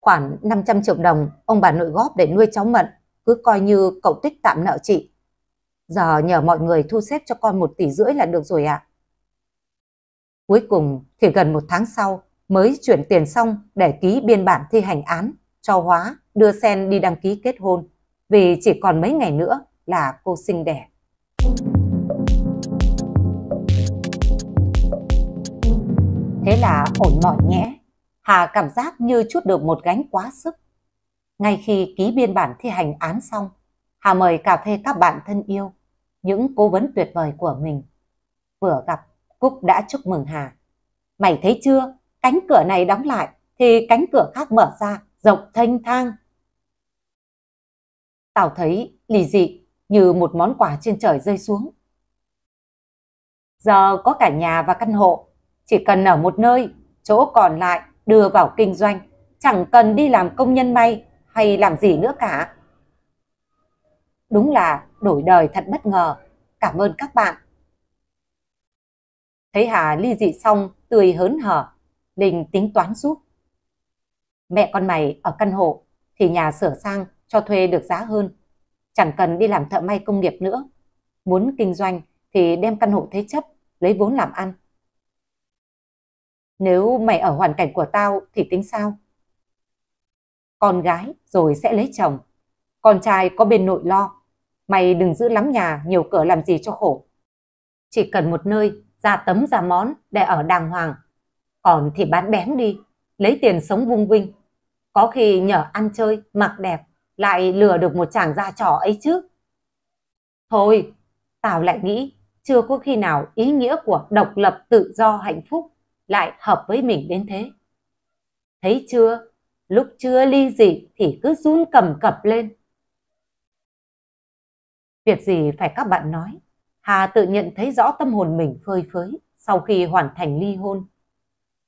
Khoản 500 triệu đồng ông bà nội góp để nuôi cháu Mận cứ coi như cậu tích tạm nợ chị. Giờ nhờ mọi người thu xếp cho con một tỷ rưỡi là được rồi ạ. Cuối cùng thì gần một tháng sau mới chuyển tiền xong để ký biên bản thi hành án cho Hóa đưa Sen đi đăng ký kết hôn vì chỉ còn mấy ngày nữa là cô sinh đẻ. Thế là ổn mỏi nhẽ, Hà cảm giác như chút được một gánh quá sức. Ngay khi ký biên bản thi hành án xong, Hà mời cà phê các bạn thân yêu, những cố vấn tuyệt vời của mình. Vừa gặp, Cúc đã chúc mừng Hà. Mày thấy chưa, cánh cửa này đóng lại thì cánh cửa khác mở ra, rộng thanh thang. Tao thấy lì dị như một món quà trên trời rơi xuống. Giờ có cả nhà và căn hộ, chỉ cần ở một nơi, chỗ còn lại đưa vào kinh doanh, chẳng cần đi làm công nhân may hay làm gì nữa cả. Đúng là đổi đời thật bất ngờ, cảm ơn các bạn. Thấy Hà ly dị xong, tươi hớn hở, Linh tính toán giúp. Mẹ con mày ở căn hộ thì nhà sửa sang cho thuê được giá hơn. Chẳng cần đi làm thợ may công nghiệp nữa. Muốn kinh doanh thì đem căn hộ thế chấp, lấy vốn làm ăn. Nếu mày ở hoàn cảnh của tao thì tính sao? Con gái rồi sẽ lấy chồng. Con trai có bên nội lo. Mày đừng giữ lắm nhà, nhiều cửa làm gì cho khổ. Chỉ cần một nơi, ra tấm ra món để ở đàng hoàng. Còn thì bán bén đi, lấy tiền sống vung vinh. Có khi nhờ ăn chơi, mặc đẹp, lại lừa được một chàng gia trò ấy chứ. Thôi, Tào lại nghĩ chưa có khi nào ý nghĩa của độc lập tự do hạnh phúc lại hợp với mình đến thế. Thấy chưa, lúc chưa ly dị thì cứ run cầm cập lên. Việc gì phải các bạn nói, Hà tự nhận thấy rõ tâm hồn mình phơi phới sau khi hoàn thành ly hôn.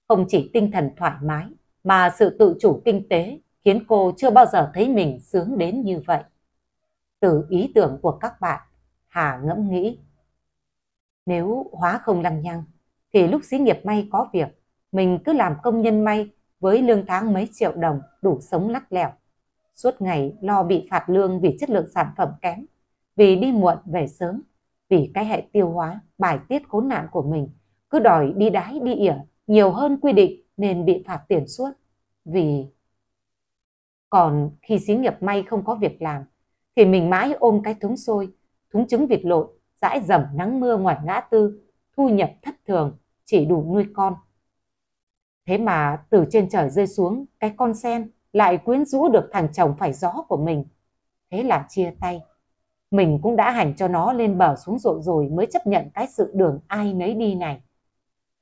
Không chỉ tinh thần thoải mái mà sự tự chủ kinh tế khiến cô chưa bao giờ thấy mình sướng đến như vậy. Từ ý tưởng của các bạn, Hà ngẫm nghĩ. Nếu hóa không lăng nhăng, thì lúc xí nghiệp may có việc, mình cứ làm công nhân may với lương tháng mấy triệu đồng đủ sống lắc lẻo. Suốt ngày lo bị phạt lương vì chất lượng sản phẩm kém, vì đi muộn về sớm, vì cái hệ tiêu hóa, bài tiết khốn nạn của mình cứ đòi đi đái đi ỉa nhiều hơn quy định nên bị phạt tiền suốt. Vì còn khi xí nghiệp may không có việc làm, thì mình mãi ôm cái thúng xôi, thúng trứng vịt lộn, dãi dầm nắng mưa ngoài ngã tư, thu nhập thất thường, chỉ đủ nuôi con. Thế mà từ trên trời rơi xuống, cái con sen lại quyến rũ được thằng chồng phải gió của mình. Thế là chia tay. Mình cũng đã hành cho nó lên bờ xuống ruộng rồi mới chấp nhận cái sự đường ai nấy đi này.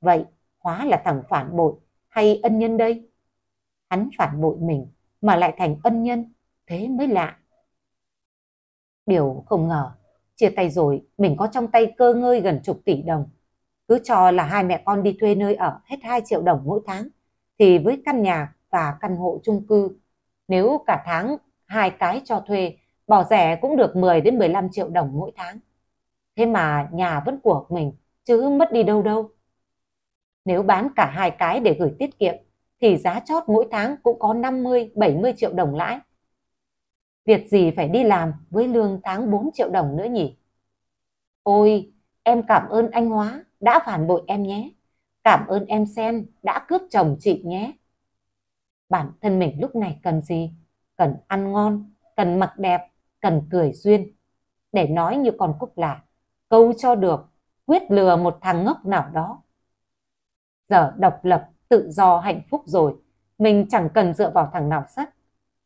Vậy, hóa là thằng phản bội hay ân nhân đây? Hắn phản bội mình mà lại thành ân nhân, thế mới lạ. Điều không ngờ, chia tay rồi mình có trong tay cơ ngơi gần chục tỷ đồng. Cứ cho là hai mẹ con đi thuê nơi ở hết 2 triệu đồng mỗi tháng, thì với căn nhà và căn hộ chung cư, nếu cả tháng hai cái cho thuê, bỏ rẻ cũng được 10 đến 15 triệu đồng mỗi tháng. Thế mà nhà vẫn của mình, chứ mất đi đâu đâu. Nếu bán cả hai cái để gửi tiết kiệm thì giá chót mỗi tháng cũng có 50-70 triệu đồng lãi. Việc gì phải đi làm với lương tháng 4 triệu đồng nữa nhỉ? Ôi, em cảm ơn anh Hóa đã phản bội em nhé. Cảm ơn em Sen đã cướp chồng chị nhé. Bản thân mình lúc này cần gì? Cần ăn ngon, cần mặc đẹp, cần cười duyên. Để nói như con cúc là câu cho được, quyết lừa một thằng ngốc nào đó. Giờ độc lập tự do hạnh phúc rồi, mình chẳng cần dựa vào thằng nào sắt.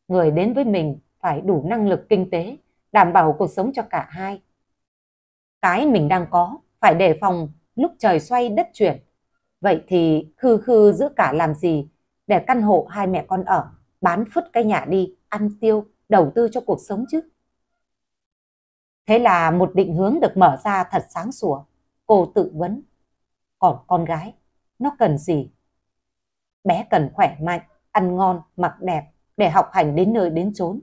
Người đến với mình phải đủ năng lực kinh tế, đảm bảo cuộc sống cho cả hai. Cái mình đang có phải đề phòng lúc trời xoay đất chuyển. Vậy thì khư khư giữ cả làm gì để căn hộ hai mẹ con ở, bán phứt cái nhà đi, ăn tiêu, đầu tư cho cuộc sống chứ. Thế là một định hướng được mở ra thật sáng sủa. Cô tự vấn. Còn con gái, nó cần gì Bé cần khỏe mạnh, ăn ngon, mặc đẹp để học hành đến nơi đến chốn.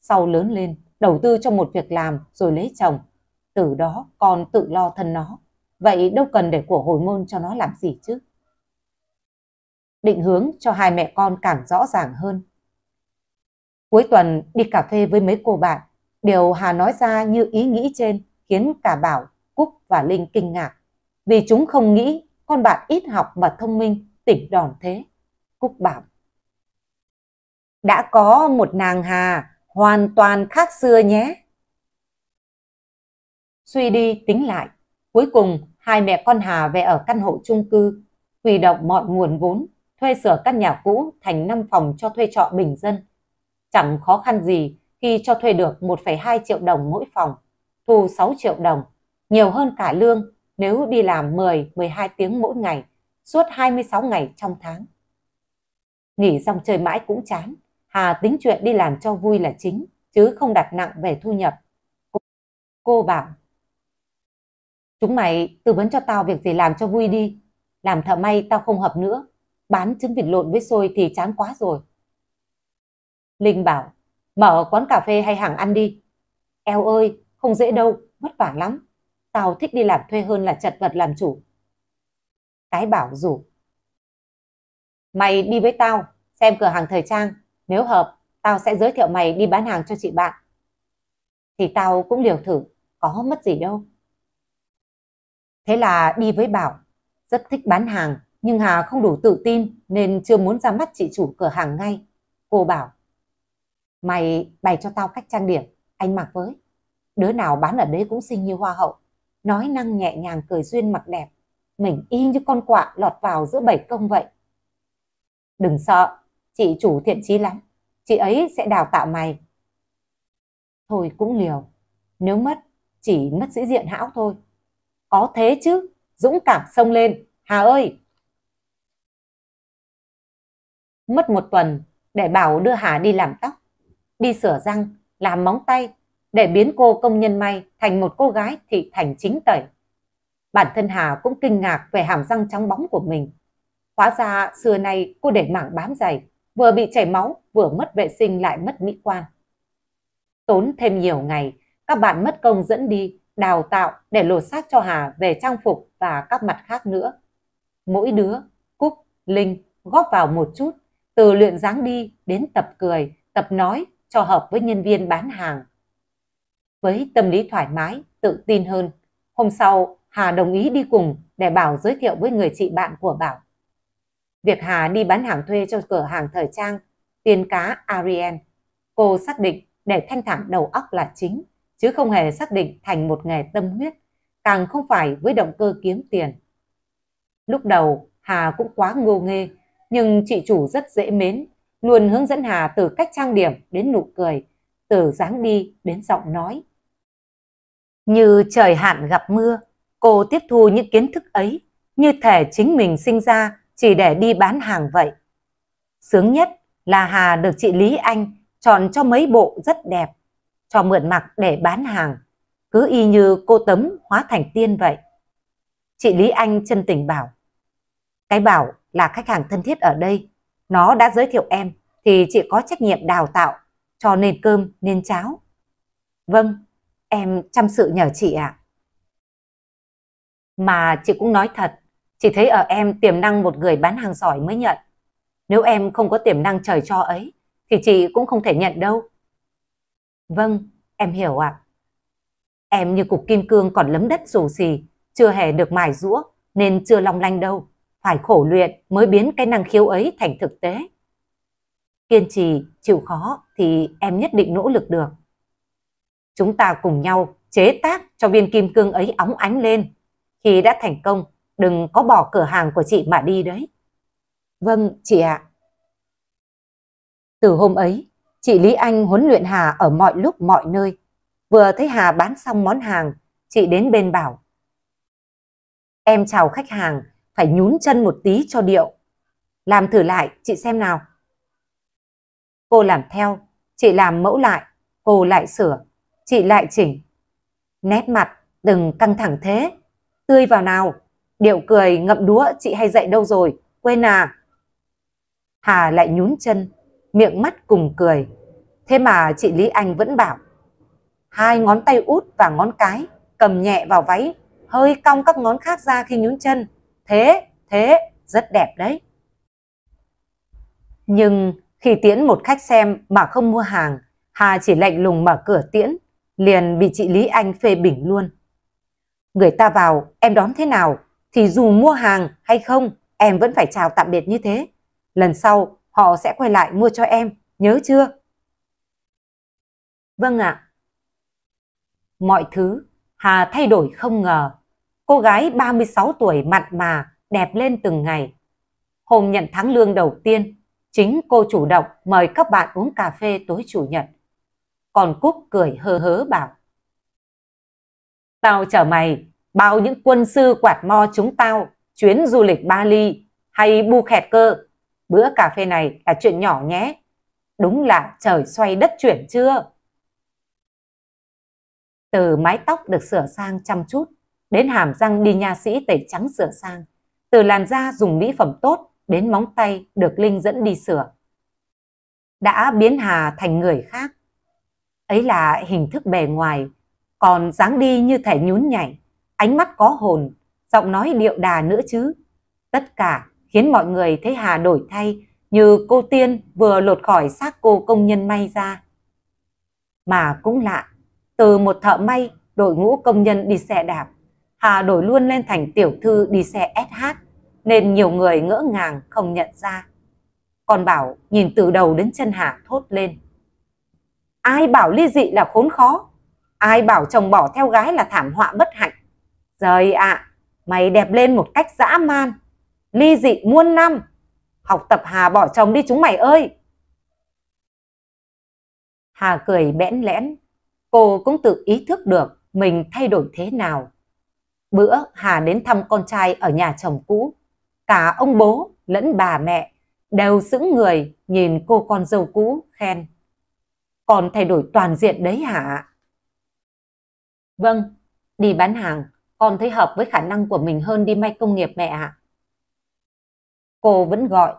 Sau lớn lên, đầu tư cho một việc làm rồi lấy chồng. Từ đó con tự lo thân nó. Vậy đâu cần để của hồi môn cho nó làm gì chứ? Định hướng cho hai mẹ con càng rõ ràng hơn. Cuối tuần đi cà phê với mấy cô bạn. Điều Hà nói ra như ý nghĩ trên khiến cả Bảo, Cúc và Linh kinh ngạc. Vì chúng không nghĩ con bạn ít học mà thông minh, tỉnh đòn thế. Cúc bảo. Đã có một nàng hà hoàn toàn khác xưa nhé. Suy đi tính lại, cuối cùng hai mẹ con Hà về ở căn hộ chung cư, huy động mọi nguồn vốn, thuê sửa căn nhà cũ thành 5 phòng cho thuê trọ bình dân. Chẳng khó khăn gì khi cho thuê được 1,2 triệu đồng mỗi phòng, thu 6 triệu đồng, nhiều hơn cả lương nếu đi làm 10-12 tiếng mỗi ngày, suốt 26 ngày trong tháng. Nghỉ xong chơi mãi cũng chán, Hà tính chuyện đi làm cho vui là chính, chứ không đặt nặng về thu nhập. Cô, cô bảo, chúng mày tư vấn cho tao việc gì làm cho vui đi, làm thợ may tao không hợp nữa, bán trứng vịt lộn với xôi thì chán quá rồi. Linh bảo, mở quán cà phê hay hàng ăn đi. Eo ơi, không dễ đâu, vất vả lắm. Tao thích đi làm thuê hơn là chật vật làm chủ. Cái bảo rủ, Mày đi với tao, xem cửa hàng thời trang. Nếu hợp, tao sẽ giới thiệu mày đi bán hàng cho chị bạn. Thì tao cũng liều thử, có mất gì đâu. Thế là đi với Bảo, rất thích bán hàng, nhưng Hà không đủ tự tin nên chưa muốn ra mắt chị chủ cửa hàng ngay. Cô bảo, mày bày cho tao cách trang điểm, anh mặc với. Đứa nào bán ở đấy cũng xinh như hoa hậu, nói năng nhẹ nhàng cười duyên mặc đẹp. Mình y như con quạ lọt vào giữa bảy công vậy. Đừng sợ, chị chủ thiện chí lắm, chị ấy sẽ đào tạo mày. Thôi cũng liều, nếu mất, chỉ mất sĩ diện hão thôi. Có thế chứ, dũng cảm sông lên, Hà ơi! Mất một tuần để Bảo đưa Hà đi làm tóc, đi sửa răng, làm móng tay để biến cô công nhân may thành một cô gái thị thành chính tẩy. Bản thân Hà cũng kinh ngạc về hàm răng trắng bóng của mình. Hóa ra xưa nay cô để mảng bám dày, vừa bị chảy máu, vừa mất vệ sinh lại mất mỹ quan. Tốn thêm nhiều ngày, các bạn mất công dẫn đi, đào tạo để lột xác cho Hà về trang phục và các mặt khác nữa. Mỗi đứa, Cúc, Linh góp vào một chút, từ luyện dáng đi đến tập cười, tập nói cho hợp với nhân viên bán hàng. Với tâm lý thoải mái, tự tin hơn, hôm sau Hà đồng ý đi cùng để Bảo giới thiệu với người chị bạn của Bảo việc Hà đi bán hàng thuê cho cửa hàng thời trang tiền cá Ariel. Cô xác định để thanh thản đầu óc là chính, chứ không hề xác định thành một nghề tâm huyết, càng không phải với động cơ kiếm tiền. Lúc đầu, Hà cũng quá ngô nghê, nhưng chị chủ rất dễ mến, luôn hướng dẫn Hà từ cách trang điểm đến nụ cười, từ dáng đi đến giọng nói. Như trời hạn gặp mưa, cô tiếp thu những kiến thức ấy, như thể chính mình sinh ra chỉ để đi bán hàng vậy. Sướng nhất là Hà được chị Lý Anh chọn cho mấy bộ rất đẹp, cho mượn mặc để bán hàng, cứ y như cô Tấm hóa thành tiên vậy. Chị Lý Anh chân tình bảo, cái bảo là khách hàng thân thiết ở đây, nó đã giới thiệu em thì chị có trách nhiệm đào tạo, cho nên cơm nên cháo. Vâng, em chăm sự nhờ chị ạ. À. Mà chị cũng nói thật, chỉ thấy ở em tiềm năng một người bán hàng giỏi mới nhận. Nếu em không có tiềm năng trời cho ấy, thì chị cũng không thể nhận đâu. Vâng, em hiểu ạ. Em như cục kim cương còn lấm đất rủ xì, chưa hề được mài rũa nên chưa long lanh đâu. Phải khổ luyện mới biến cái năng khiếu ấy thành thực tế. Kiên trì, chịu khó thì em nhất định nỗ lực được. Chúng ta cùng nhau chế tác cho viên kim cương ấy óng ánh lên. Khi đã thành công đừng có bỏ cửa hàng của chị mà đi đấy. Vâng, chị ạ. À. Từ hôm ấy, chị Lý Anh huấn luyện Hà ở mọi lúc mọi nơi. Vừa thấy Hà bán xong món hàng, chị đến bên bảo. Em chào khách hàng, phải nhún chân một tí cho điệu. Làm thử lại, chị xem nào. Cô làm theo, chị làm mẫu lại, cô lại sửa, chị lại chỉnh. Nét mặt đừng căng thẳng thế, tươi vào nào. Điệu cười ngậm đúa chị hay dạy đâu rồi, quên à. Hà lại nhún chân, miệng mắt cùng cười. Thế mà chị Lý Anh vẫn bảo, hai ngón tay út và ngón cái cầm nhẹ vào váy, hơi cong các ngón khác ra khi nhún chân. Thế, thế, rất đẹp đấy. Nhưng khi tiễn một khách xem mà không mua hàng, Hà chỉ lạnh lùng mở cửa tiễn, liền bị chị Lý Anh phê bình luôn. Người ta vào, em đón thế nào? thì dù mua hàng hay không, em vẫn phải chào tạm biệt như thế. Lần sau, họ sẽ quay lại mua cho em, nhớ chưa? Vâng ạ. Mọi thứ, Hà thay đổi không ngờ. Cô gái 36 tuổi mặn mà, đẹp lên từng ngày. Hôm nhận tháng lương đầu tiên, chính cô chủ động mời các bạn uống cà phê tối chủ nhật. Còn Cúc cười hơ hớ bảo. Tao chở mày bao những quân sư quạt mo chúng tao, chuyến du lịch Bali hay bu khẹt cơ. Bữa cà phê này là chuyện nhỏ nhé. Đúng là trời xoay đất chuyển chưa? Từ mái tóc được sửa sang chăm chút, đến hàm răng đi nha sĩ tẩy trắng sửa sang, từ làn da dùng mỹ phẩm tốt đến móng tay được Linh dẫn đi sửa. Đã biến Hà thành người khác. Ấy là hình thức bề ngoài, còn dáng đi như thể nhún nhảy ánh mắt có hồn, giọng nói điệu đà nữa chứ. Tất cả khiến mọi người thấy Hà đổi thay như cô Tiên vừa lột khỏi xác cô công nhân may ra. Mà cũng lạ, từ một thợ may đội ngũ công nhân đi xe đạp, Hà đổi luôn lên thành tiểu thư đi xe SH nên nhiều người ngỡ ngàng không nhận ra. Còn Bảo nhìn từ đầu đến chân Hà thốt lên. Ai bảo ly dị là khốn khó? Ai bảo chồng bỏ theo gái là thảm họa bất hạnh? Trời ạ, à, mày đẹp lên một cách dã man, ly dị muôn năm. Học tập Hà bỏ chồng đi chúng mày ơi. Hà cười bẽn lẽn, cô cũng tự ý thức được mình thay đổi thế nào. Bữa Hà đến thăm con trai ở nhà chồng cũ, cả ông bố lẫn bà mẹ đều sững người nhìn cô con dâu cũ khen. Còn thay đổi toàn diện đấy hả? Vâng, đi bán hàng con thấy hợp với khả năng của mình hơn đi may công nghiệp mẹ ạ. À. Cô vẫn gọi,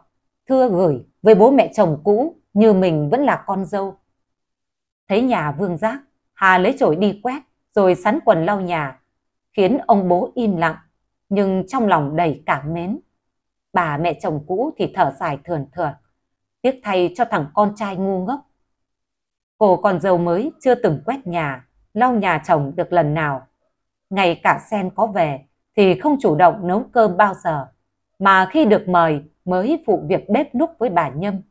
thưa gửi với bố mẹ chồng cũ như mình vẫn là con dâu. Thấy nhà vương giác, Hà lấy chổi đi quét rồi sắn quần lau nhà, khiến ông bố im lặng nhưng trong lòng đầy cảm mến. Bà mẹ chồng cũ thì thở dài thườn thượt, tiếc thay cho thằng con trai ngu ngốc. Cô con dâu mới chưa từng quét nhà, lau nhà chồng được lần nào ngay cả sen có về thì không chủ động nấu cơm bao giờ, mà khi được mời mới phụ việc bếp núc với bà Nhâm.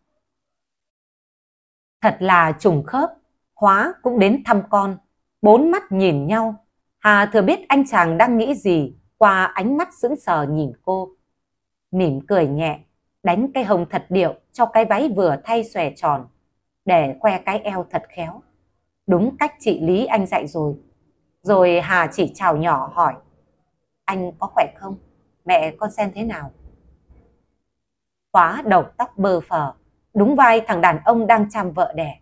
Thật là trùng khớp, Hóa cũng đến thăm con, bốn mắt nhìn nhau. Hà thừa biết anh chàng đang nghĩ gì qua ánh mắt sững sờ nhìn cô. Mỉm cười nhẹ, đánh cây hồng thật điệu cho cái váy vừa thay xòe tròn, để khoe cái eo thật khéo. Đúng cách chị Lý anh dạy rồi, rồi Hà chỉ chào nhỏ hỏi, anh có khỏe không? Mẹ con xem thế nào? Khóa đầu tóc bơ phờ, đúng vai thằng đàn ông đang chăm vợ đẻ.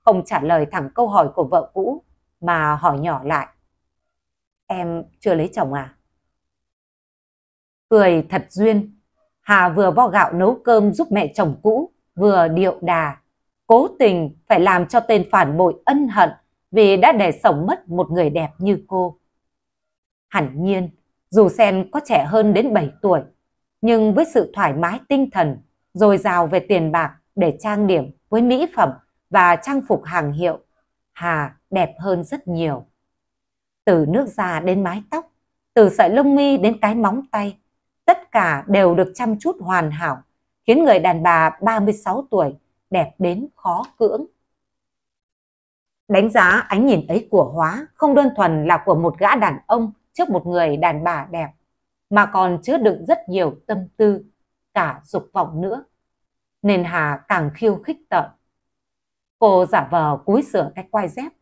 Không trả lời thẳng câu hỏi của vợ cũ mà hỏi nhỏ lại. Em chưa lấy chồng à? Cười thật duyên, Hà vừa vo gạo nấu cơm giúp mẹ chồng cũ, vừa điệu đà, cố tình phải làm cho tên phản bội ân hận vì đã để sống mất một người đẹp như cô. Hẳn nhiên, dù Sen có trẻ hơn đến 7 tuổi, nhưng với sự thoải mái tinh thần, dồi dào về tiền bạc để trang điểm với mỹ phẩm và trang phục hàng hiệu, Hà đẹp hơn rất nhiều. Từ nước da đến mái tóc, từ sợi lông mi đến cái móng tay, tất cả đều được chăm chút hoàn hảo, khiến người đàn bà 36 tuổi đẹp đến khó cưỡng. Đánh giá ánh nhìn ấy của Hóa không đơn thuần là của một gã đàn ông trước một người đàn bà đẹp, mà còn chứa đựng rất nhiều tâm tư, cả dục vọng nữa. Nên Hà càng khiêu khích tợn. Cô giả vờ cúi sửa cái quai dép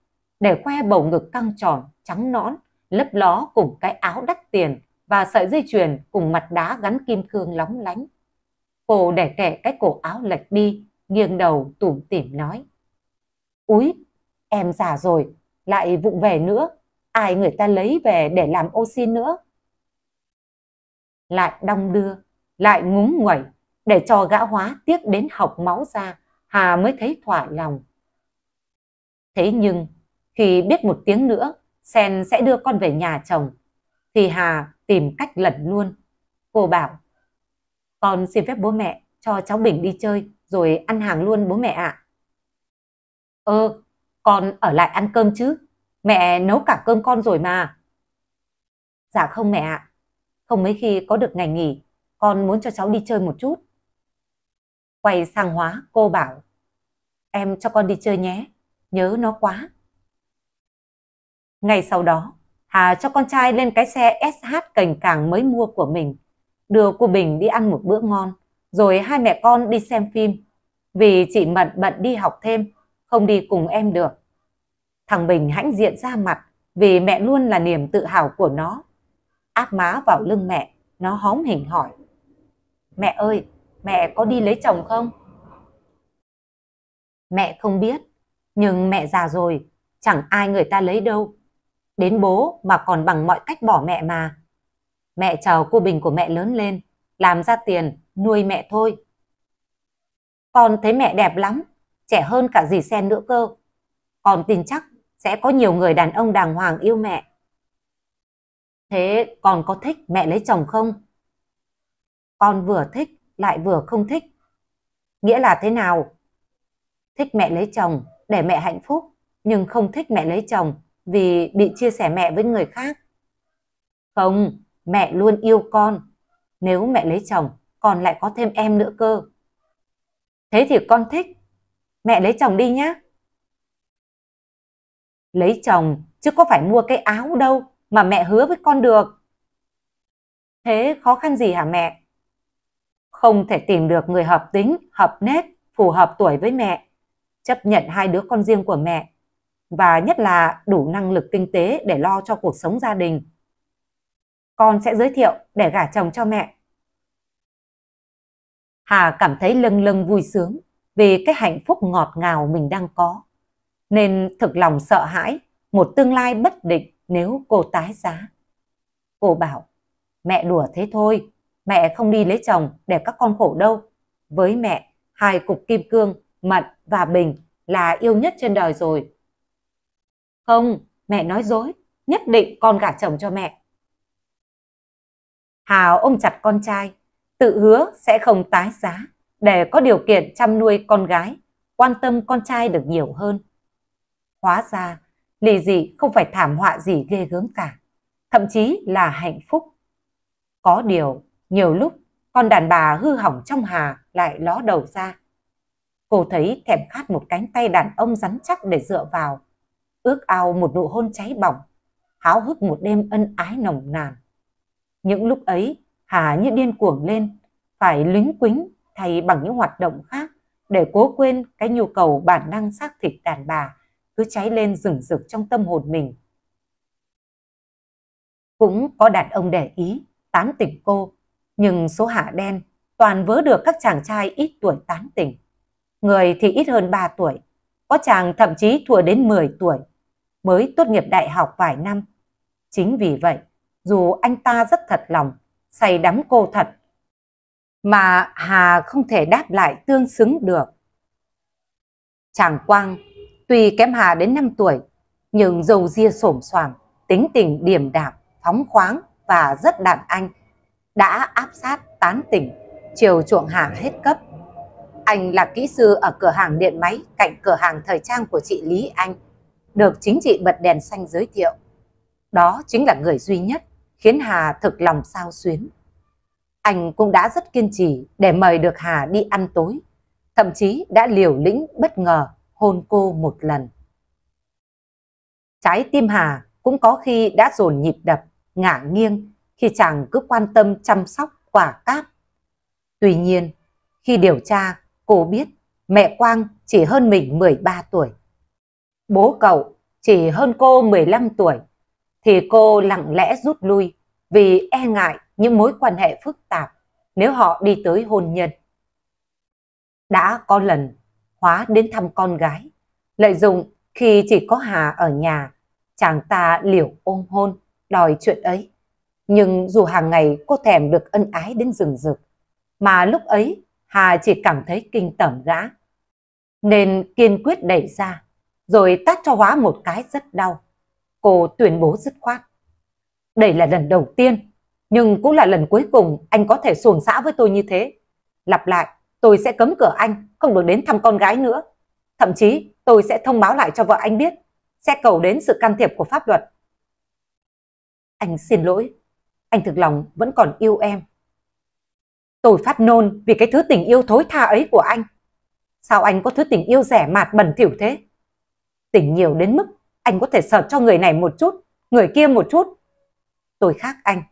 để khoe bầu ngực căng tròn, trắng nõn, lấp ló cùng cái áo đắt tiền và sợi dây chuyền cùng mặt đá gắn kim cương lóng lánh. Cô để kẻ cái cổ áo lệch đi, nghiêng đầu tủm tỉm nói. Úi, Em già rồi, lại vụng về nữa, ai người ta lấy về để làm ô xin nữa. Lại đong đưa, lại ngúng nguẩy, để cho gã hóa tiếc đến học máu ra, Hà mới thấy thỏa lòng. Thế nhưng, khi biết một tiếng nữa, Sen sẽ đưa con về nhà chồng, thì Hà tìm cách lẩn luôn. Cô bảo, con xin phép bố mẹ cho cháu Bình đi chơi rồi ăn hàng luôn bố mẹ ạ. À. Ờ, con ở lại ăn cơm chứ. Mẹ nấu cả cơm con rồi mà. Dạ không mẹ ạ. Không mấy khi có được ngày nghỉ, con muốn cho cháu đi chơi một chút. Quay sang hóa, cô bảo. Em cho con đi chơi nhé, nhớ nó quá. Ngày sau đó, Hà cho con trai lên cái xe SH cành càng mới mua của mình, đưa cô Bình đi ăn một bữa ngon, rồi hai mẹ con đi xem phim. Vì chị Mận bận đi học thêm, không đi cùng em được. Thằng Bình hãnh diện ra mặt vì mẹ luôn là niềm tự hào của nó. Áp má vào lưng mẹ, nó hóm hình hỏi. Mẹ ơi, mẹ có đi lấy chồng không? Mẹ không biết, nhưng mẹ già rồi, chẳng ai người ta lấy đâu. Đến bố mà còn bằng mọi cách bỏ mẹ mà. Mẹ chờ cô Bình của mẹ lớn lên, làm ra tiền, nuôi mẹ thôi. Con thấy mẹ đẹp lắm, trẻ hơn cả dì sen nữa cơ. Con tin chắc sẽ có nhiều người đàn ông đàng hoàng yêu mẹ. Thế con có thích mẹ lấy chồng không? Con vừa thích lại vừa không thích. Nghĩa là thế nào? Thích mẹ lấy chồng để mẹ hạnh phúc, nhưng không thích mẹ lấy chồng vì bị chia sẻ mẹ với người khác. Không, mẹ luôn yêu con. Nếu mẹ lấy chồng, con lại có thêm em nữa cơ. Thế thì con thích. Mẹ lấy chồng đi nhé. Lấy chồng chứ có phải mua cái áo đâu mà mẹ hứa với con được. Thế khó khăn gì hả mẹ? Không thể tìm được người hợp tính, hợp nết, phù hợp tuổi với mẹ. Chấp nhận hai đứa con riêng của mẹ. Và nhất là đủ năng lực kinh tế để lo cho cuộc sống gia đình. Con sẽ giới thiệu để gả chồng cho mẹ. Hà cảm thấy lâng lâng vui sướng vì cái hạnh phúc ngọt ngào mình đang có nên thực lòng sợ hãi một tương lai bất định nếu cô tái giá. Cô bảo, mẹ đùa thế thôi, mẹ không đi lấy chồng để các con khổ đâu. Với mẹ, hai cục kim cương, mận và bình là yêu nhất trên đời rồi. Không, mẹ nói dối, nhất định con gả chồng cho mẹ. Hào ôm chặt con trai, tự hứa sẽ không tái giá để có điều kiện chăm nuôi con gái, quan tâm con trai được nhiều hơn. Hóa ra, lì gì không phải thảm họa gì ghê gớm cả, thậm chí là hạnh phúc. Có điều, nhiều lúc con đàn bà hư hỏng trong hà lại ló đầu ra. Cô thấy thèm khát một cánh tay đàn ông rắn chắc để dựa vào, ước ao một nụ hôn cháy bỏng, háo hức một đêm ân ái nồng nàn. Những lúc ấy, Hà như điên cuồng lên, phải lính quính thay bằng những hoạt động khác để cố quên cái nhu cầu bản năng xác thịt đàn bà cứ cháy lên rừng rực trong tâm hồn mình. Cũng có đàn ông để ý, tán tỉnh cô, nhưng số hạ đen toàn vớ được các chàng trai ít tuổi tán tỉnh. Người thì ít hơn 3 tuổi, có chàng thậm chí thua đến 10 tuổi, mới tốt nghiệp đại học vài năm. Chính vì vậy, dù anh ta rất thật lòng, say đắm cô thật, mà Hà không thể đáp lại tương xứng được. Chàng Quang Tuy kém Hà đến 5 tuổi, nhưng dầu ria sổm xoàm, tính tình điềm đạm, phóng khoáng và rất đàn anh, đã áp sát tán tỉnh, chiều chuộng Hà hết cấp. Anh là kỹ sư ở cửa hàng điện máy cạnh cửa hàng thời trang của chị Lý Anh, được chính chị bật đèn xanh giới thiệu. Đó chính là người duy nhất khiến Hà thực lòng sao xuyến. Anh cũng đã rất kiên trì để mời được Hà đi ăn tối, thậm chí đã liều lĩnh bất ngờ hôn cô một lần. Trái tim Hà cũng có khi đã dồn nhịp đập, ngả nghiêng khi chàng cứ quan tâm chăm sóc quả cáp. Tuy nhiên, khi điều tra, cô biết mẹ Quang chỉ hơn mình 13 tuổi. Bố cậu chỉ hơn cô 15 tuổi, thì cô lặng lẽ rút lui vì e ngại những mối quan hệ phức tạp nếu họ đi tới hôn nhân. Đã có lần hóa đến thăm con gái. Lợi dụng khi chỉ có Hà ở nhà, chàng ta liều ôm hôn, đòi chuyện ấy. Nhưng dù hàng ngày cô thèm được ân ái đến rừng rực, mà lúc ấy Hà chỉ cảm thấy kinh tởm gã. Nên kiên quyết đẩy ra, rồi tát cho hóa một cái rất đau. Cô tuyên bố dứt khoát. Đây là lần đầu tiên, nhưng cũng là lần cuối cùng anh có thể xuồng xã với tôi như thế. Lặp lại, tôi sẽ cấm cửa anh không được đến thăm con gái nữa. Thậm chí tôi sẽ thông báo lại cho vợ anh biết, sẽ cầu đến sự can thiệp của pháp luật. Anh xin lỗi, anh thực lòng vẫn còn yêu em. Tôi phát nôn vì cái thứ tình yêu thối tha ấy của anh. Sao anh có thứ tình yêu rẻ mạt bẩn thỉu thế? Tình nhiều đến mức anh có thể sợ cho người này một chút, người kia một chút. Tôi khác anh,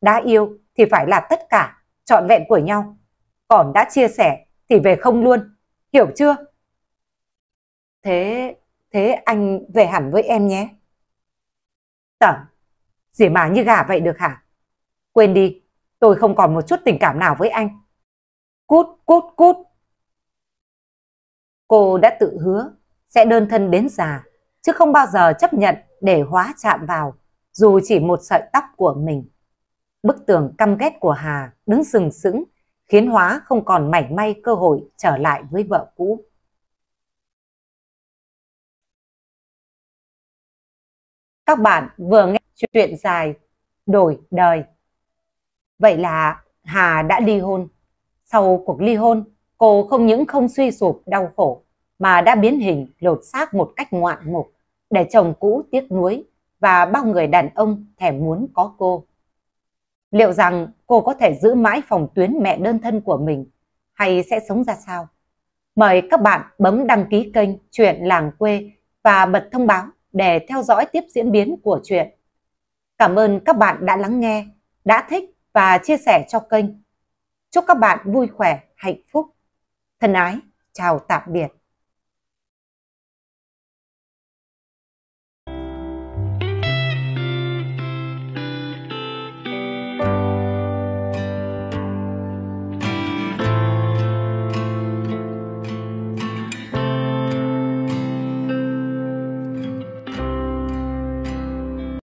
đã yêu thì phải là tất cả, trọn vẹn của nhau còn đã chia sẻ thì về không luôn, hiểu chưa? Thế, thế anh về hẳn với em nhé. Tẩm, gì mà như gà vậy được hả? Quên đi, tôi không còn một chút tình cảm nào với anh. Cút, cút, cút. Cô đã tự hứa sẽ đơn thân đến già, chứ không bao giờ chấp nhận để hóa chạm vào, dù chỉ một sợi tóc của mình. Bức tường căm ghét của Hà đứng sừng sững khiến Hóa không còn mảy may cơ hội trở lại với vợ cũ. Các bạn vừa nghe chuyện dài đổi đời. Vậy là Hà đã ly hôn. Sau cuộc ly hôn, cô không những không suy sụp đau khổ mà đã biến hình lột xác một cách ngoạn mục để chồng cũ tiếc nuối và bao người đàn ông thèm muốn có cô. Liệu rằng cô có thể giữ mãi phòng tuyến mẹ đơn thân của mình hay sẽ sống ra sao? Mời các bạn bấm đăng ký kênh Chuyện Làng Quê và bật thông báo để theo dõi tiếp diễn biến của chuyện. Cảm ơn các bạn đã lắng nghe, đã thích và chia sẻ cho kênh. Chúc các bạn vui khỏe, hạnh phúc. Thân ái, chào tạm biệt.